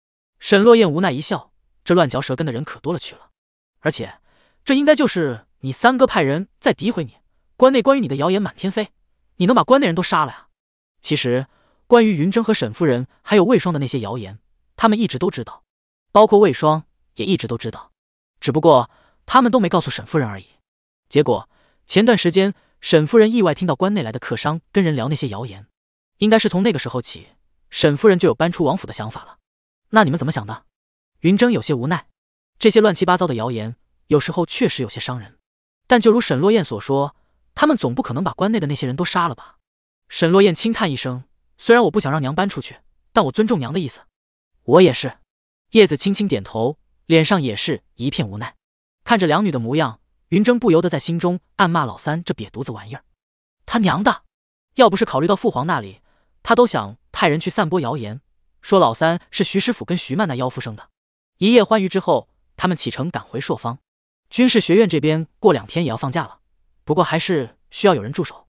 沈落雁无奈一笑，这乱嚼舌根的人可多了去了。而且这应该就是你三哥派人在诋毁你，关内关于你的谣言满天飞。你能把关内人都杀了呀？其实关于云峥和沈夫人还有魏双的那些谣言，他们一直都知道，包括魏双也一直都知道，只不过他们都没告诉沈夫人而已。结果前段时间，沈夫人意外听到关内来的客商跟人聊那些谣言，应该是从那个时候起，沈夫人就有搬出王府的想法了。那你们怎么想的？云峥有些无奈，这些乱七八糟的谣言有时候确实有些伤人，但就如沈洛燕所说。他们总不可能把关内的那些人都杀了吧？沈落雁轻叹一声，虽然我不想让娘搬出去，但我尊重娘的意思。我也是。叶子轻轻点头，脸上也是一片无奈。看着两女的模样，云峥不由得在心中暗骂老三这瘪犊子玩意儿。他娘的！要不是考虑到父皇那里，他都想派人去散播谣言，说老三是徐师府跟徐曼那妖妇生的。一夜欢愉之后，他们启程赶回朔方军事学院这边，过两天也要放假了。不过还是需要有人驻守。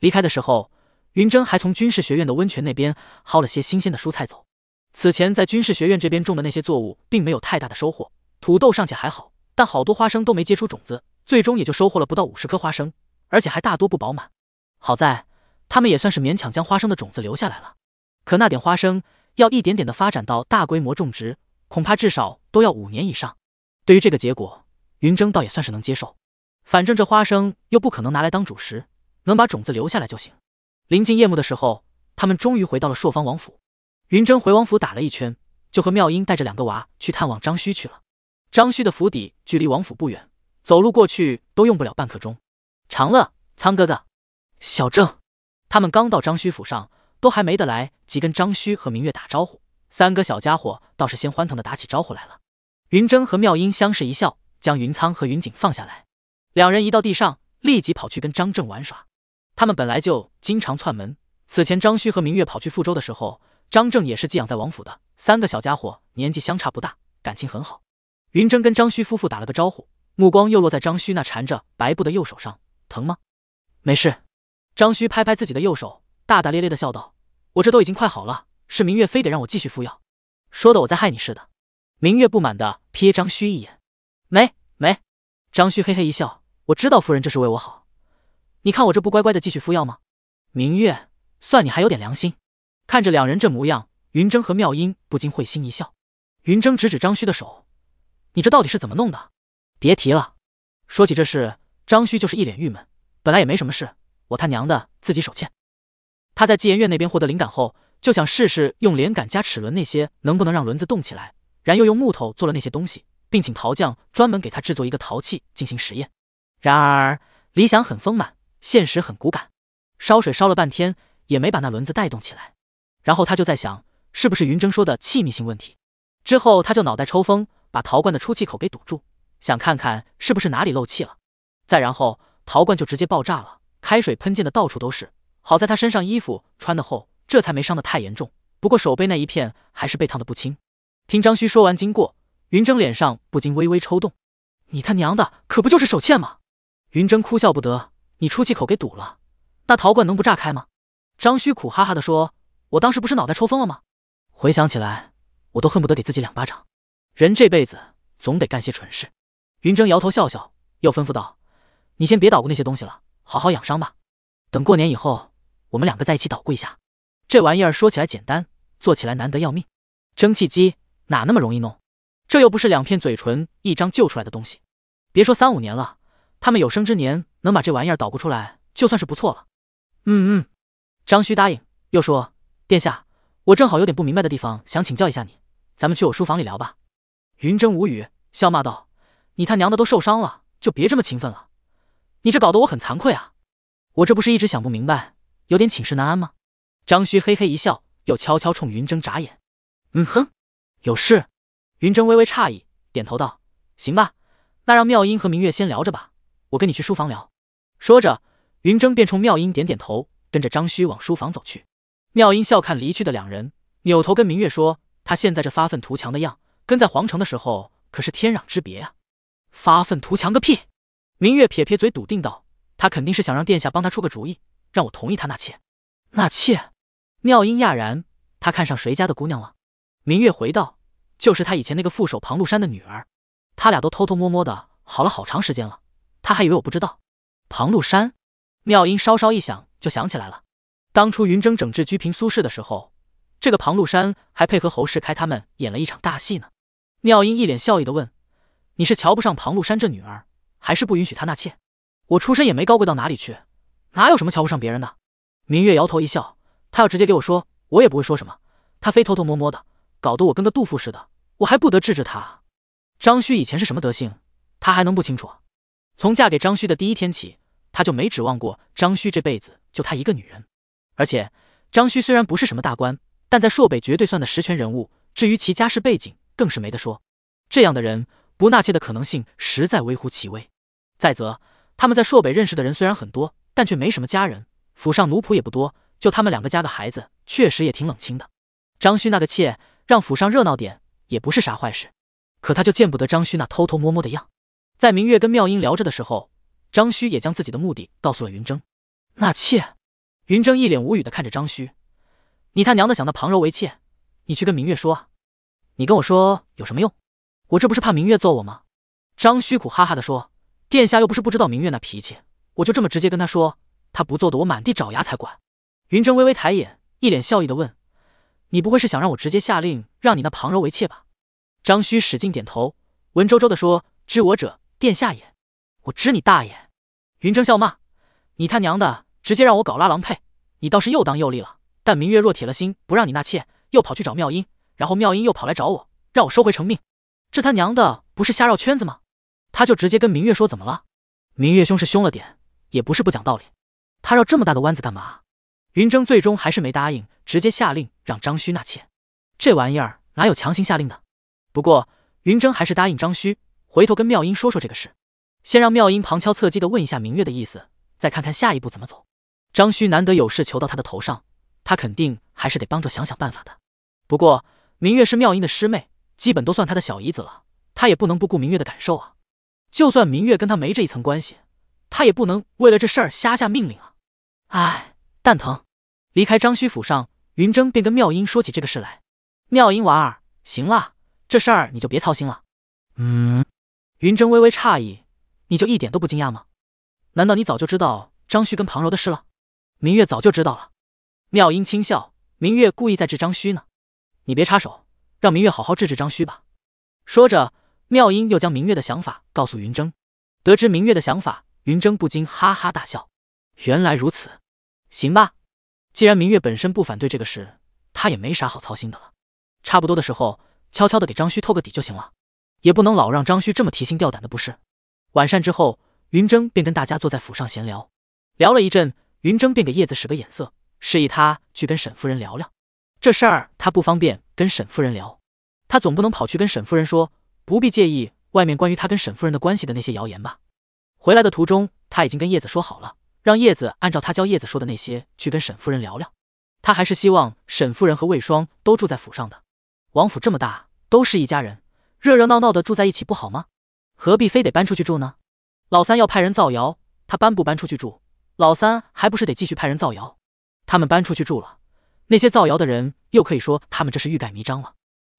离开的时候，云峥还从军事学院的温泉那边薅了些新鲜的蔬菜走。此前在军事学院这边种的那些作物，并没有太大的收获。土豆尚且还好，但好多花生都没结出种子，最终也就收获了不到五十颗花生，而且还大多不饱满。好在他们也算是勉强将花生的种子留下来了。可那点花生要一点点的发展到大规模种植，恐怕至少都要五年以上。对于这个结果，云峥倒也算是能接受。反正这花生又不可能拿来当主食，能把种子留下来就行。临近夜幕的时候，他们终于回到了朔方王府。云峥回王府打了一圈，就和妙音带着两个娃去探望张须去了。张须的府邸距离王府不远，走路过去都用不了半刻钟。长乐、苍哥哥、小郑，他们刚到张须府上，都还没得来及跟张须和明月打招呼，三个小家伙倒是先欢腾的打起招呼来了。云峥和妙音相视一笑，将云苍和云锦放下来。两人一到地上，立即跑去跟张正玩耍。他们本来就经常串门。此前张旭和明月跑去富州的时候，张正也是寄养在王府的。三个小家伙年纪相差不大，感情很好。云峥跟张旭夫妇打了个招呼，目光又落在张旭那缠着白布的右手上，疼吗？没事。张旭拍拍自己的右手，大大咧咧的笑道：“我这都已经快好了，是明月非得让我继续敷药，说的我在害你似的。”明月不满的瞥张虚一眼：“没没。”张旭嘿嘿一笑。我知道夫人这是为我好，你看我这不乖乖的继续敷药吗？明月，算你还有点良心。看着两人这模样，云筝和妙音不禁会心一笑。云筝指指张旭的手：“你这到底是怎么弄的？”别提了。说起这事，张旭就是一脸郁闷。本来也没什么事，我他娘的自己手欠。他在寄言院那边获得灵感后，就想试试用连杆加齿轮那些能不能让轮子动起来，然又用木头做了那些东西，并请陶匠专门给他制作一个陶器进行实验。然而，理想很丰满，现实很骨感。烧水烧了半天，也没把那轮子带动起来。然后他就在想，是不是云峥说的气密性问题？之后他就脑袋抽风，把陶罐的出气口给堵住，想看看是不是哪里漏气了。再然后，陶罐就直接爆炸了，开水喷溅的到处都是。好在他身上衣服穿的厚，这才没伤的太严重。不过手背那一片还是被烫的不轻。听张旭说完经过，云峥脸上不禁微微抽动。你他娘的，可不就是手欠吗？云峥哭笑不得：“你出气口给堵了，那陶罐能不炸开吗？”张虚苦哈哈地说：“我当时不是脑袋抽风了吗？回想起来，我都恨不得给自己两巴掌。人这辈子总得干些蠢事。”云峥摇头笑笑，又吩咐道：“你先别捣鼓那些东西了，好好养伤吧。等过年以后，我们两个在一起捣鼓一下。这玩意儿说起来简单，做起来难得要命。蒸汽机哪那么容易弄？这又不是两片嘴唇一张救出来的东西，别说三五年了。”他们有生之年能把这玩意儿捣鼓出来，就算是不错了。嗯嗯，张旭答应，又说：“殿下，我正好有点不明白的地方，想请教一下你。咱们去我书房里聊吧。”云真无语，笑骂道：“你他娘的都受伤了，就别这么勤奋了。你这搞得我很惭愧啊！我这不是一直想不明白，有点寝食难安吗？”张旭嘿嘿一笑，又悄悄冲云峥眨眼。嗯哼，有事。云峥微微诧异，点头道：“行吧，那让妙音和明月先聊着吧。”我跟你去书房聊。”说着，云筝便冲妙音点点头，跟着张虚往书房走去。妙音笑看离去的两人，扭头跟明月说：“他现在这发愤图强的样，跟在皇城的时候可是天壤之别啊！发愤图强个屁！”明月撇撇嘴，笃定道：“他肯定是想让殿下帮他出个主意，让我同意他纳妾。”纳妾？妙音讶然：“他看上谁家的姑娘了？”明月回道：“就是他以前那个副手庞禄山的女儿，他俩都偷偷摸摸的好了好长时间了。”他还以为我不知道，庞禄山，妙音稍稍一想就想起来了。当初云峥整治居平苏氏的时候，这个庞禄山还配合侯氏开他们演了一场大戏呢。妙音一脸笑意的问：“你是瞧不上庞禄山这女儿，还是不允许他纳妾？”我出身也没高贵到哪里去，哪有什么瞧不上别人的？明月摇头一笑：“他要直接给我说，我也不会说什么。他非偷偷摸摸的，搞得我跟个妒妇似的，我还不得治治他？张旭以前是什么德性，他还能不清楚？”从嫁给张旭的第一天起，他就没指望过张旭这辈子就她一个女人。而且张旭虽然不是什么大官，但在朔北绝对算得实权人物。至于其家世背景，更是没得说。这样的人不纳妾的可能性实在微乎其微。再则，他们在朔北认识的人虽然很多，但却没什么家人，府上奴仆也不多，就他们两个家的孩子，确实也挺冷清的。张旭那个妾让府上热闹点，也不是啥坏事。可他就见不得张旭那偷偷摸摸的样。在明月跟妙音聊着的时候，张须也将自己的目的告诉了云筝纳妾。云筝一脸无语的看着张须：“你他娘的想那庞柔为妾？你去跟明月说啊！你跟我说有什么用？我这不是怕明月揍我吗？”张须苦哈哈的说：“殿下又不是不知道明月那脾气，我就这么直接跟他说，他不揍的我满地找牙才怪。”云筝微微抬眼，一脸笑意的问：“你不会是想让我直接下令让你那庞柔为妾吧？”张须使劲点头，文绉绉的说：“知我者。”殿下也，我知你大爷！云峥笑骂：“你他娘的，直接让我搞拉郎配，你倒是又当又立了。但明月若铁了心不让你纳妾，又跑去找妙音，然后妙音又跑来找我，让我收回成命，这他娘的不是瞎绕圈子吗？他就直接跟明月说怎么了？明月凶是凶了点，也不是不讲道理。他绕这么大的弯子干嘛？云峥最终还是没答应，直接下令让张须纳妾。这玩意儿哪有强行下令的？不过云峥还是答应张须回头跟妙音说说这个事，先让妙音旁敲侧击的问一下明月的意思，再看看下一步怎么走。张须难得有事求到他的头上，他肯定还是得帮着想想办法的。不过明月是妙音的师妹，基本都算他的小姨子了，他也不能不顾明月的感受啊。就算明月跟他没这一层关系，他也不能为了这事儿瞎下命令啊。唉，蛋疼。离开张须府上，云峥便跟妙音说起这个事来。妙音娃儿，行了，这事儿你就别操心了。嗯。云筝微微诧异：“你就一点都不惊讶吗？难道你早就知道张旭跟庞柔的事了？”明月早就知道了。妙音轻笑：“明月故意在治张旭呢，你别插手，让明月好好治治张旭吧。”说着，妙音又将明月的想法告诉云筝。得知明月的想法，云筝不禁哈哈大笑：“原来如此，行吧，既然明月本身不反对这个事，她也没啥好操心的了。差不多的时候，悄悄的给张旭透个底就行了。”也不能老让张旭这么提心吊胆的，不是？晚膳之后，云筝便跟大家坐在府上闲聊，聊了一阵，云筝便给叶子使个眼色，示意他去跟沈夫人聊聊这事儿。他不方便跟沈夫人聊，他总不能跑去跟沈夫人说不必介意外面关于他跟沈夫人的关系的那些谣言吧？回来的途中，他已经跟叶子说好了，让叶子按照他教叶子说的那些去跟沈夫人聊聊。他还是希望沈夫人和魏双都住在府上的。王府这么大，都是一家人。热热闹闹的住在一起不好吗？何必非得搬出去住呢？老三要派人造谣，他搬不搬出去住，老三还不是得继续派人造谣？他们搬出去住了，那些造谣的人又可以说他们这是欲盖弥彰了。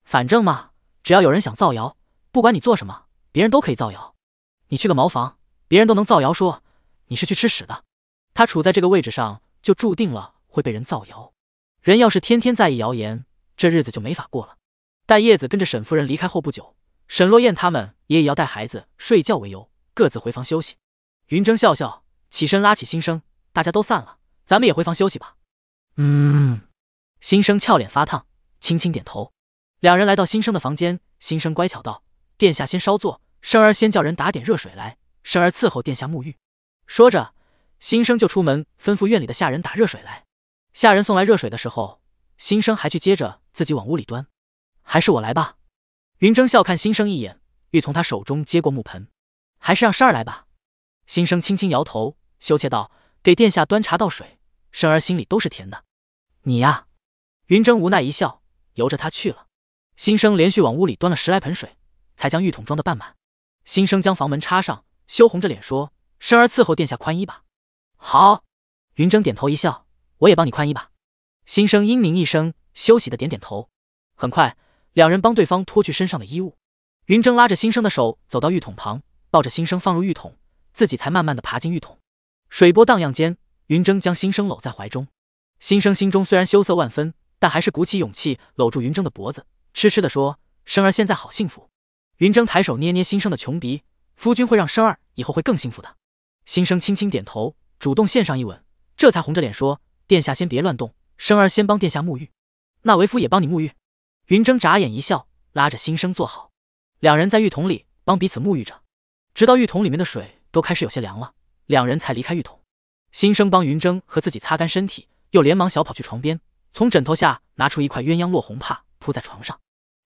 反正嘛，只要有人想造谣，不管你做什么，别人都可以造谣。你去个茅房，别人都能造谣说你是去吃屎的。他处在这个位置上，就注定了会被人造谣。人要是天天在意谣言，这日子就没法过了。待叶子跟着沈夫人离开后不久，沈落雁他们也以要带孩子睡觉为由，各自回房休息。云筝笑笑，起身拉起新生，大家都散了，咱们也回房休息吧。嗯。新生俏脸发烫，轻轻点头。两人来到新生的房间，新生乖巧道：“殿下先稍坐，生儿先叫人打点热水来，生儿伺候殿下沐浴。”说着，新生就出门吩咐院里的下人打热水来。下人送来热水的时候，新生还去接着自己往屋里端。还是我来吧。云筝笑看新生一眼，欲从他手中接过木盆。还是让生儿来吧。新生轻轻摇头，羞怯道：“给殿下端茶倒水，生儿心里都是甜的。”你呀，云筝无奈一笑，由着他去了。新生连续往屋里端了十来盆水，才将浴桶装得半满。新生将房门插上，羞红着脸说：“生儿伺候殿下宽衣吧。”好。云筝点头一笑：“我也帮你宽衣吧。”新生嘤咛一声，休息的点点头。很快。两人帮对方脱去身上的衣物，云筝拉着新生的手走到浴桶旁，抱着新生放入浴桶，自己才慢慢的爬进浴桶。水波荡漾间，云筝将新生搂在怀中。新生心中虽然羞涩万分，但还是鼓起勇气搂住云筝的脖子，痴痴的说：“生儿现在好幸福。”云筝抬手捏捏新生的穷鼻，夫君会让生儿以后会更幸福的。新生轻轻点头，主动献上一吻，这才红着脸说：“殿下先别乱动，生儿先帮殿下沐浴。那为夫也帮你沐浴。”云筝眨眼一笑，拉着心生坐好，两人在浴桶里帮彼此沐浴着，直到浴桶里面的水都开始有些凉了，两人才离开浴桶。心生帮云筝和自己擦干身体，又连忙小跑去床边，从枕头下拿出一块鸳鸯落红帕铺在床上。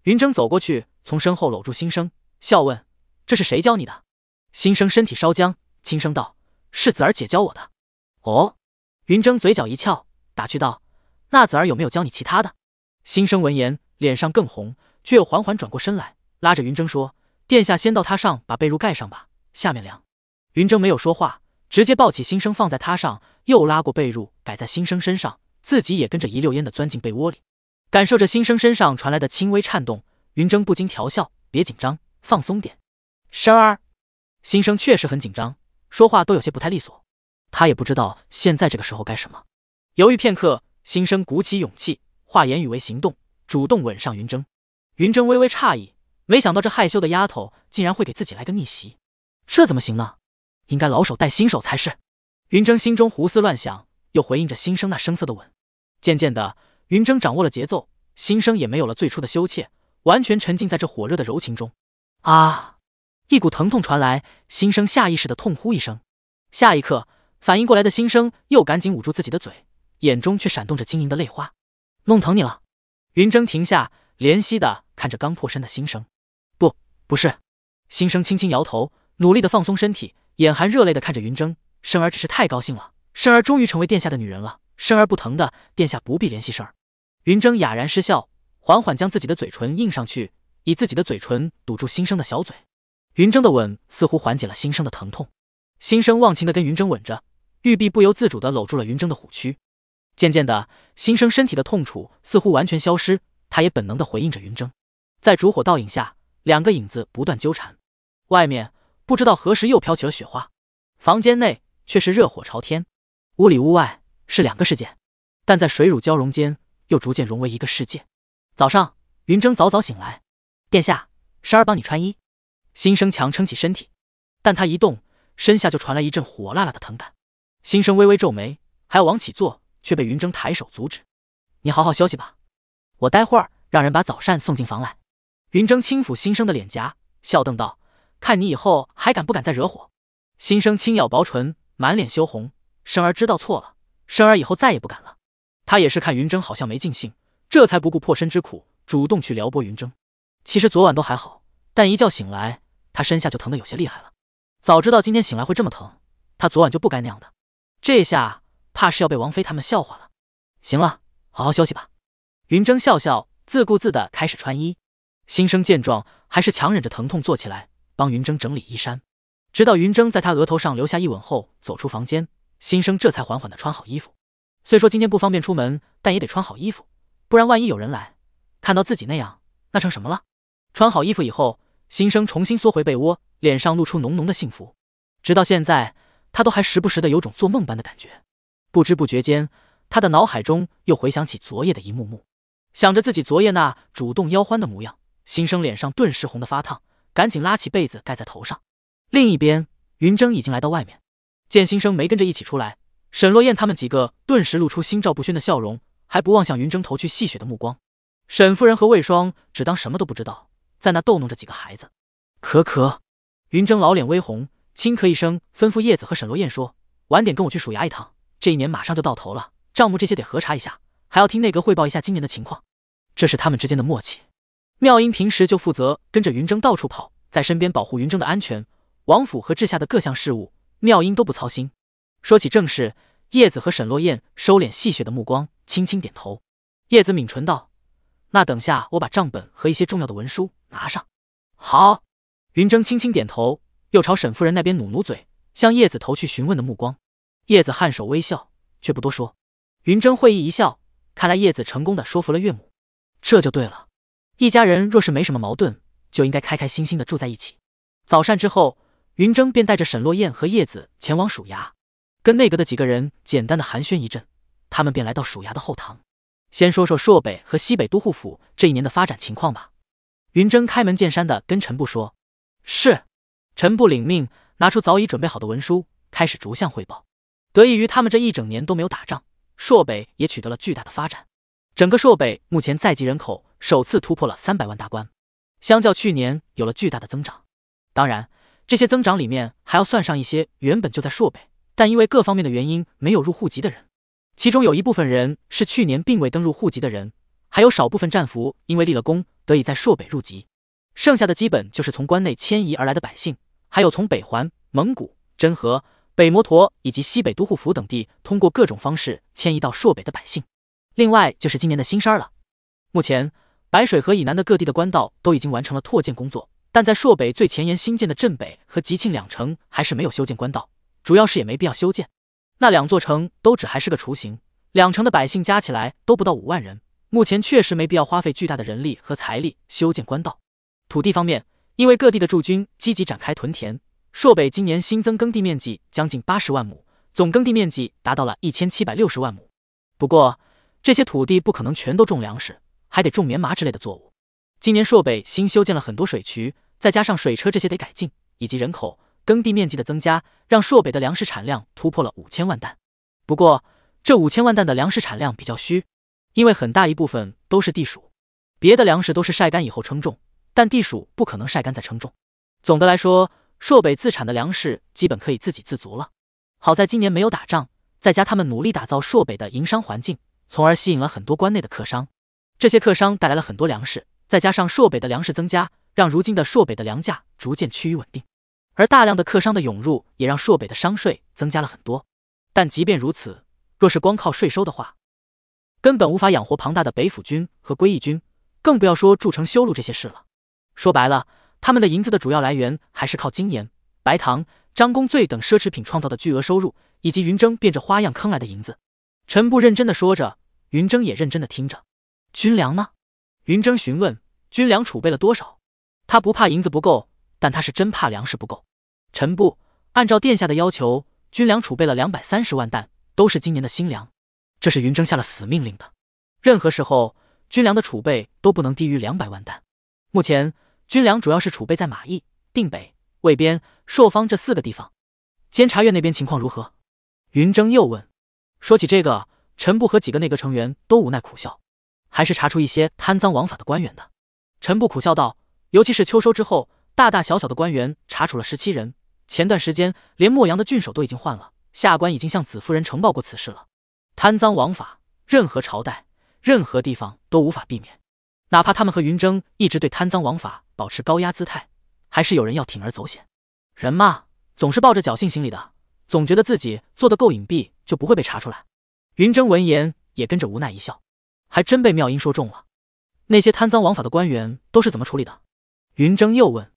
云筝走过去，从身后搂住心生，笑问：“这是谁教你的？”心生身体稍僵，轻声道：“是子儿姐教我的。”哦，云筝嘴角一翘，打趣道：“那子儿有没有教你其他的？”心生闻言。脸上更红，却又缓缓转过身来，拉着云筝说：“殿下先到榻上把被褥盖上吧，下面凉。”云筝没有说话，直接抱起新生放在榻上，又拉过被褥摆在新生身上，自己也跟着一溜烟的钻进被窝里，感受着新生身上传来的轻微颤动，云筝不禁调笑：“别紧张，放松点，生儿。”新生确实很紧张，说话都有些不太利索，他也不知道现在这个时候该什么，犹豫片刻，心生鼓起勇气，化言语为行动。主动吻上云筝，云筝微微诧异，没想到这害羞的丫头竟然会给自己来个逆袭，这怎么行呢？应该老手带新手才是。云筝心中胡思乱想，又回应着新生那声色的吻。渐渐的，云筝掌握了节奏，新生也没有了最初的羞怯，完全沉浸在这火热的柔情中。啊！一股疼痛传来，新生下意识的痛呼一声，下一刻反应过来的新生又赶紧捂住自己的嘴，眼中却闪动着晶莹的泪花。弄疼你了。云筝停下，怜惜的看着刚破身的新生，不，不是，新生轻轻摇头，努力的放松身体，眼含热泪的看着云筝，生儿只是太高兴了，生儿终于成为殿下的女人了，生儿不疼的，殿下不必怜惜生儿。云筝哑然失笑，缓缓将自己的嘴唇印上去，以自己的嘴唇堵住新生的小嘴，云筝的吻似乎缓解了新生的疼痛，新生忘情的跟云筝吻着，玉臂不由自主的搂住了云筝的虎躯。渐渐的，新生身体的痛楚似乎完全消失，他也本能的回应着云峥。在烛火倒影下，两个影子不断纠缠。外面不知道何时又飘起了雪花，房间内却是热火朝天。屋里屋外是两个世界，但在水乳交融间又逐渐融为一个世界。早上，云峥早早醒来，殿下，儿帮你穿衣。新生强撑起身体，但他一动，身下就传来一阵火辣辣的疼感。新生微微皱眉，还要往起坐。却被云筝抬手阻止，“你好好休息吧，我待会儿让人把早膳送进房来。”云筝轻抚新生的脸颊，笑瞪道：“看你以后还敢不敢再惹火？”新生轻咬薄唇，满脸羞红，生儿知道错了，生儿以后再也不敢了。他也是看云筝好像没尽兴，这才不顾破身之苦，主动去撩拨云筝。其实昨晚都还好，但一觉醒来，他身下就疼得有些厉害了。早知道今天醒来会这么疼，他昨晚就不该那样的。这下。怕是要被王妃他们笑话了。行了，好好休息吧。云筝笑笑，自顾自的开始穿衣。心生见状，还是强忍着疼痛坐起来，帮云筝整理衣衫。直到云筝在他额头上留下一吻后，走出房间，心生这才缓缓的穿好衣服。虽说今天不方便出门，但也得穿好衣服，不然万一有人来看到自己那样，那成什么了？穿好衣服以后，心生重新缩回被窝，脸上露出浓浓的幸福。直到现在，他都还时不时的有种做梦般的感觉。不知不觉间，他的脑海中又回想起昨夜的一幕幕，想着自己昨夜那主动邀欢的模样，心生脸上顿时红得发烫，赶紧拉起被子盖在头上。另一边，云筝已经来到外面，见心生没跟着一起出来，沈落雁他们几个顿时露出心照不宣的笑容，还不忘向云筝投去戏谑的目光。沈夫人和魏双只当什么都不知道，在那逗弄着几个孩子。咳咳，云筝老脸微红，轻咳一声，吩咐叶子和沈落雁说：“晚点跟我去署衙一趟。”这一年马上就到头了，账目这些得核查一下，还要听内阁汇报一下今年的情况。这是他们之间的默契。妙音平时就负责跟着云筝到处跑，在身边保护云筝的安全，王府和治下的各项事务，妙音都不操心。说起正事，叶子和沈落雁收敛戏谑的目光，轻轻点头。叶子抿唇道：“那等下我把账本和一些重要的文书拿上。”好。云筝轻轻点头，又朝沈夫人那边努努嘴，向叶子投去询问的目光。叶子颔首微笑，却不多说。云峥会意一笑，看来叶子成功的说服了岳母，这就对了。一家人若是没什么矛盾，就应该开开心心的住在一起。早膳之后，云峥便带着沈落雁和叶子前往蜀衙，跟内阁的几个人简单的寒暄一阵，他们便来到蜀衙的后堂，先说说朔北和西北都护府这一年的发展情况吧。云峥开门见山的跟陈布说：“是。”陈布领命，拿出早已准备好的文书，开始逐项汇报。得益于他们这一整年都没有打仗，朔北也取得了巨大的发展。整个朔北目前在籍人口首次突破了三百万大关，相较去年有了巨大的增长。当然，这些增长里面还要算上一些原本就在朔北，但因为各方面的原因没有入户籍的人。其中有一部分人是去年并未登入户籍的人，还有少部分战俘因为立了功得以在朔北入籍，剩下的基本就是从关内迁移而来的百姓，还有从北环、蒙古、真和。北摩陀以及西北都护府等地通过各种方式迁移到朔北的百姓，另外就是今年的新山了。目前，白水河以南的各地的官道都已经完成了拓建工作，但在朔北最前沿新建的镇北和吉庆两城还是没有修建官道，主要是也没必要修建。那两座城都只还是个雏形，两城的百姓加起来都不到五万人，目前确实没必要花费巨大的人力和财力修建官道。土地方面，因为各地的驻军积极展开屯田。朔北今年新增耕地面积将近八十万亩，总耕地面积达到了一千七百六十万亩。不过，这些土地不可能全都种粮食，还得种棉麻之类的作物。今年朔北新修建了很多水渠，再加上水车这些得改进，以及人口、耕地面积的增加，让朔北的粮食产量突破了五千万担。不过，这五千万担的粮食产量比较虚，因为很大一部分都是地薯，别的粮食都是晒干以后称重，但地薯不可能晒干再称重。总的来说。朔北自产的粮食基本可以自给自足了。好在今年没有打仗，再加他们努力打造朔北的营商环境，从而吸引了很多关内的客商。这些客商带来了很多粮食，再加上朔北的粮食增加，让如今的朔北的粮价逐渐趋于稳定。而大量的客商的涌入，也让朔北的商税增加了很多。但即便如此，若是光靠税收的话，根本无法养活庞大的北府军和归义军，更不要说筑城修路这些事了。说白了。他们的银子的主要来源还是靠金盐、白糖、张公醉等奢侈品创造的巨额收入，以及云峥变着花样坑来的银子。陈布认真的说着，云峥也认真的听着。军粮呢？云峥询问。军粮储备了多少？他不怕银子不够，但他是真怕粮食不够。陈布按照殿下的要求，军粮储备了两百三十万担，都是今年的新粮。这是云峥下了死命令的，任何时候军粮的储备都不能低于两百万担。目前。军粮主要是储备在马邑、定北、渭边、朔方这四个地方。监察院那边情况如何？云峥又问。说起这个，陈布和几个内阁成员都无奈苦笑。还是查出一些贪赃枉法的官员的。陈布苦笑道，尤其是秋收之后，大大小小的官员查处了十七人。前段时间，连莫阳的郡守都已经换了。下官已经向子夫人呈报过此事了。贪赃枉法，任何朝代、任何地方都无法避免。哪怕他们和云峥一直对贪赃枉法保持高压姿态，还是有人要铤而走险。人嘛，总是抱着侥幸心理的，总觉得自己做的够隐蔽，就不会被查出来。云峥闻言也跟着无奈一笑，还真被妙音说中了。那些贪赃枉法的官员都是怎么处理的？云峥又问。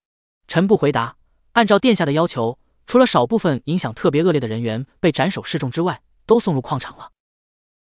臣不回答。按照殿下的要求，除了少部分影响特别恶劣的人员被斩首示众之外，都送入矿场了。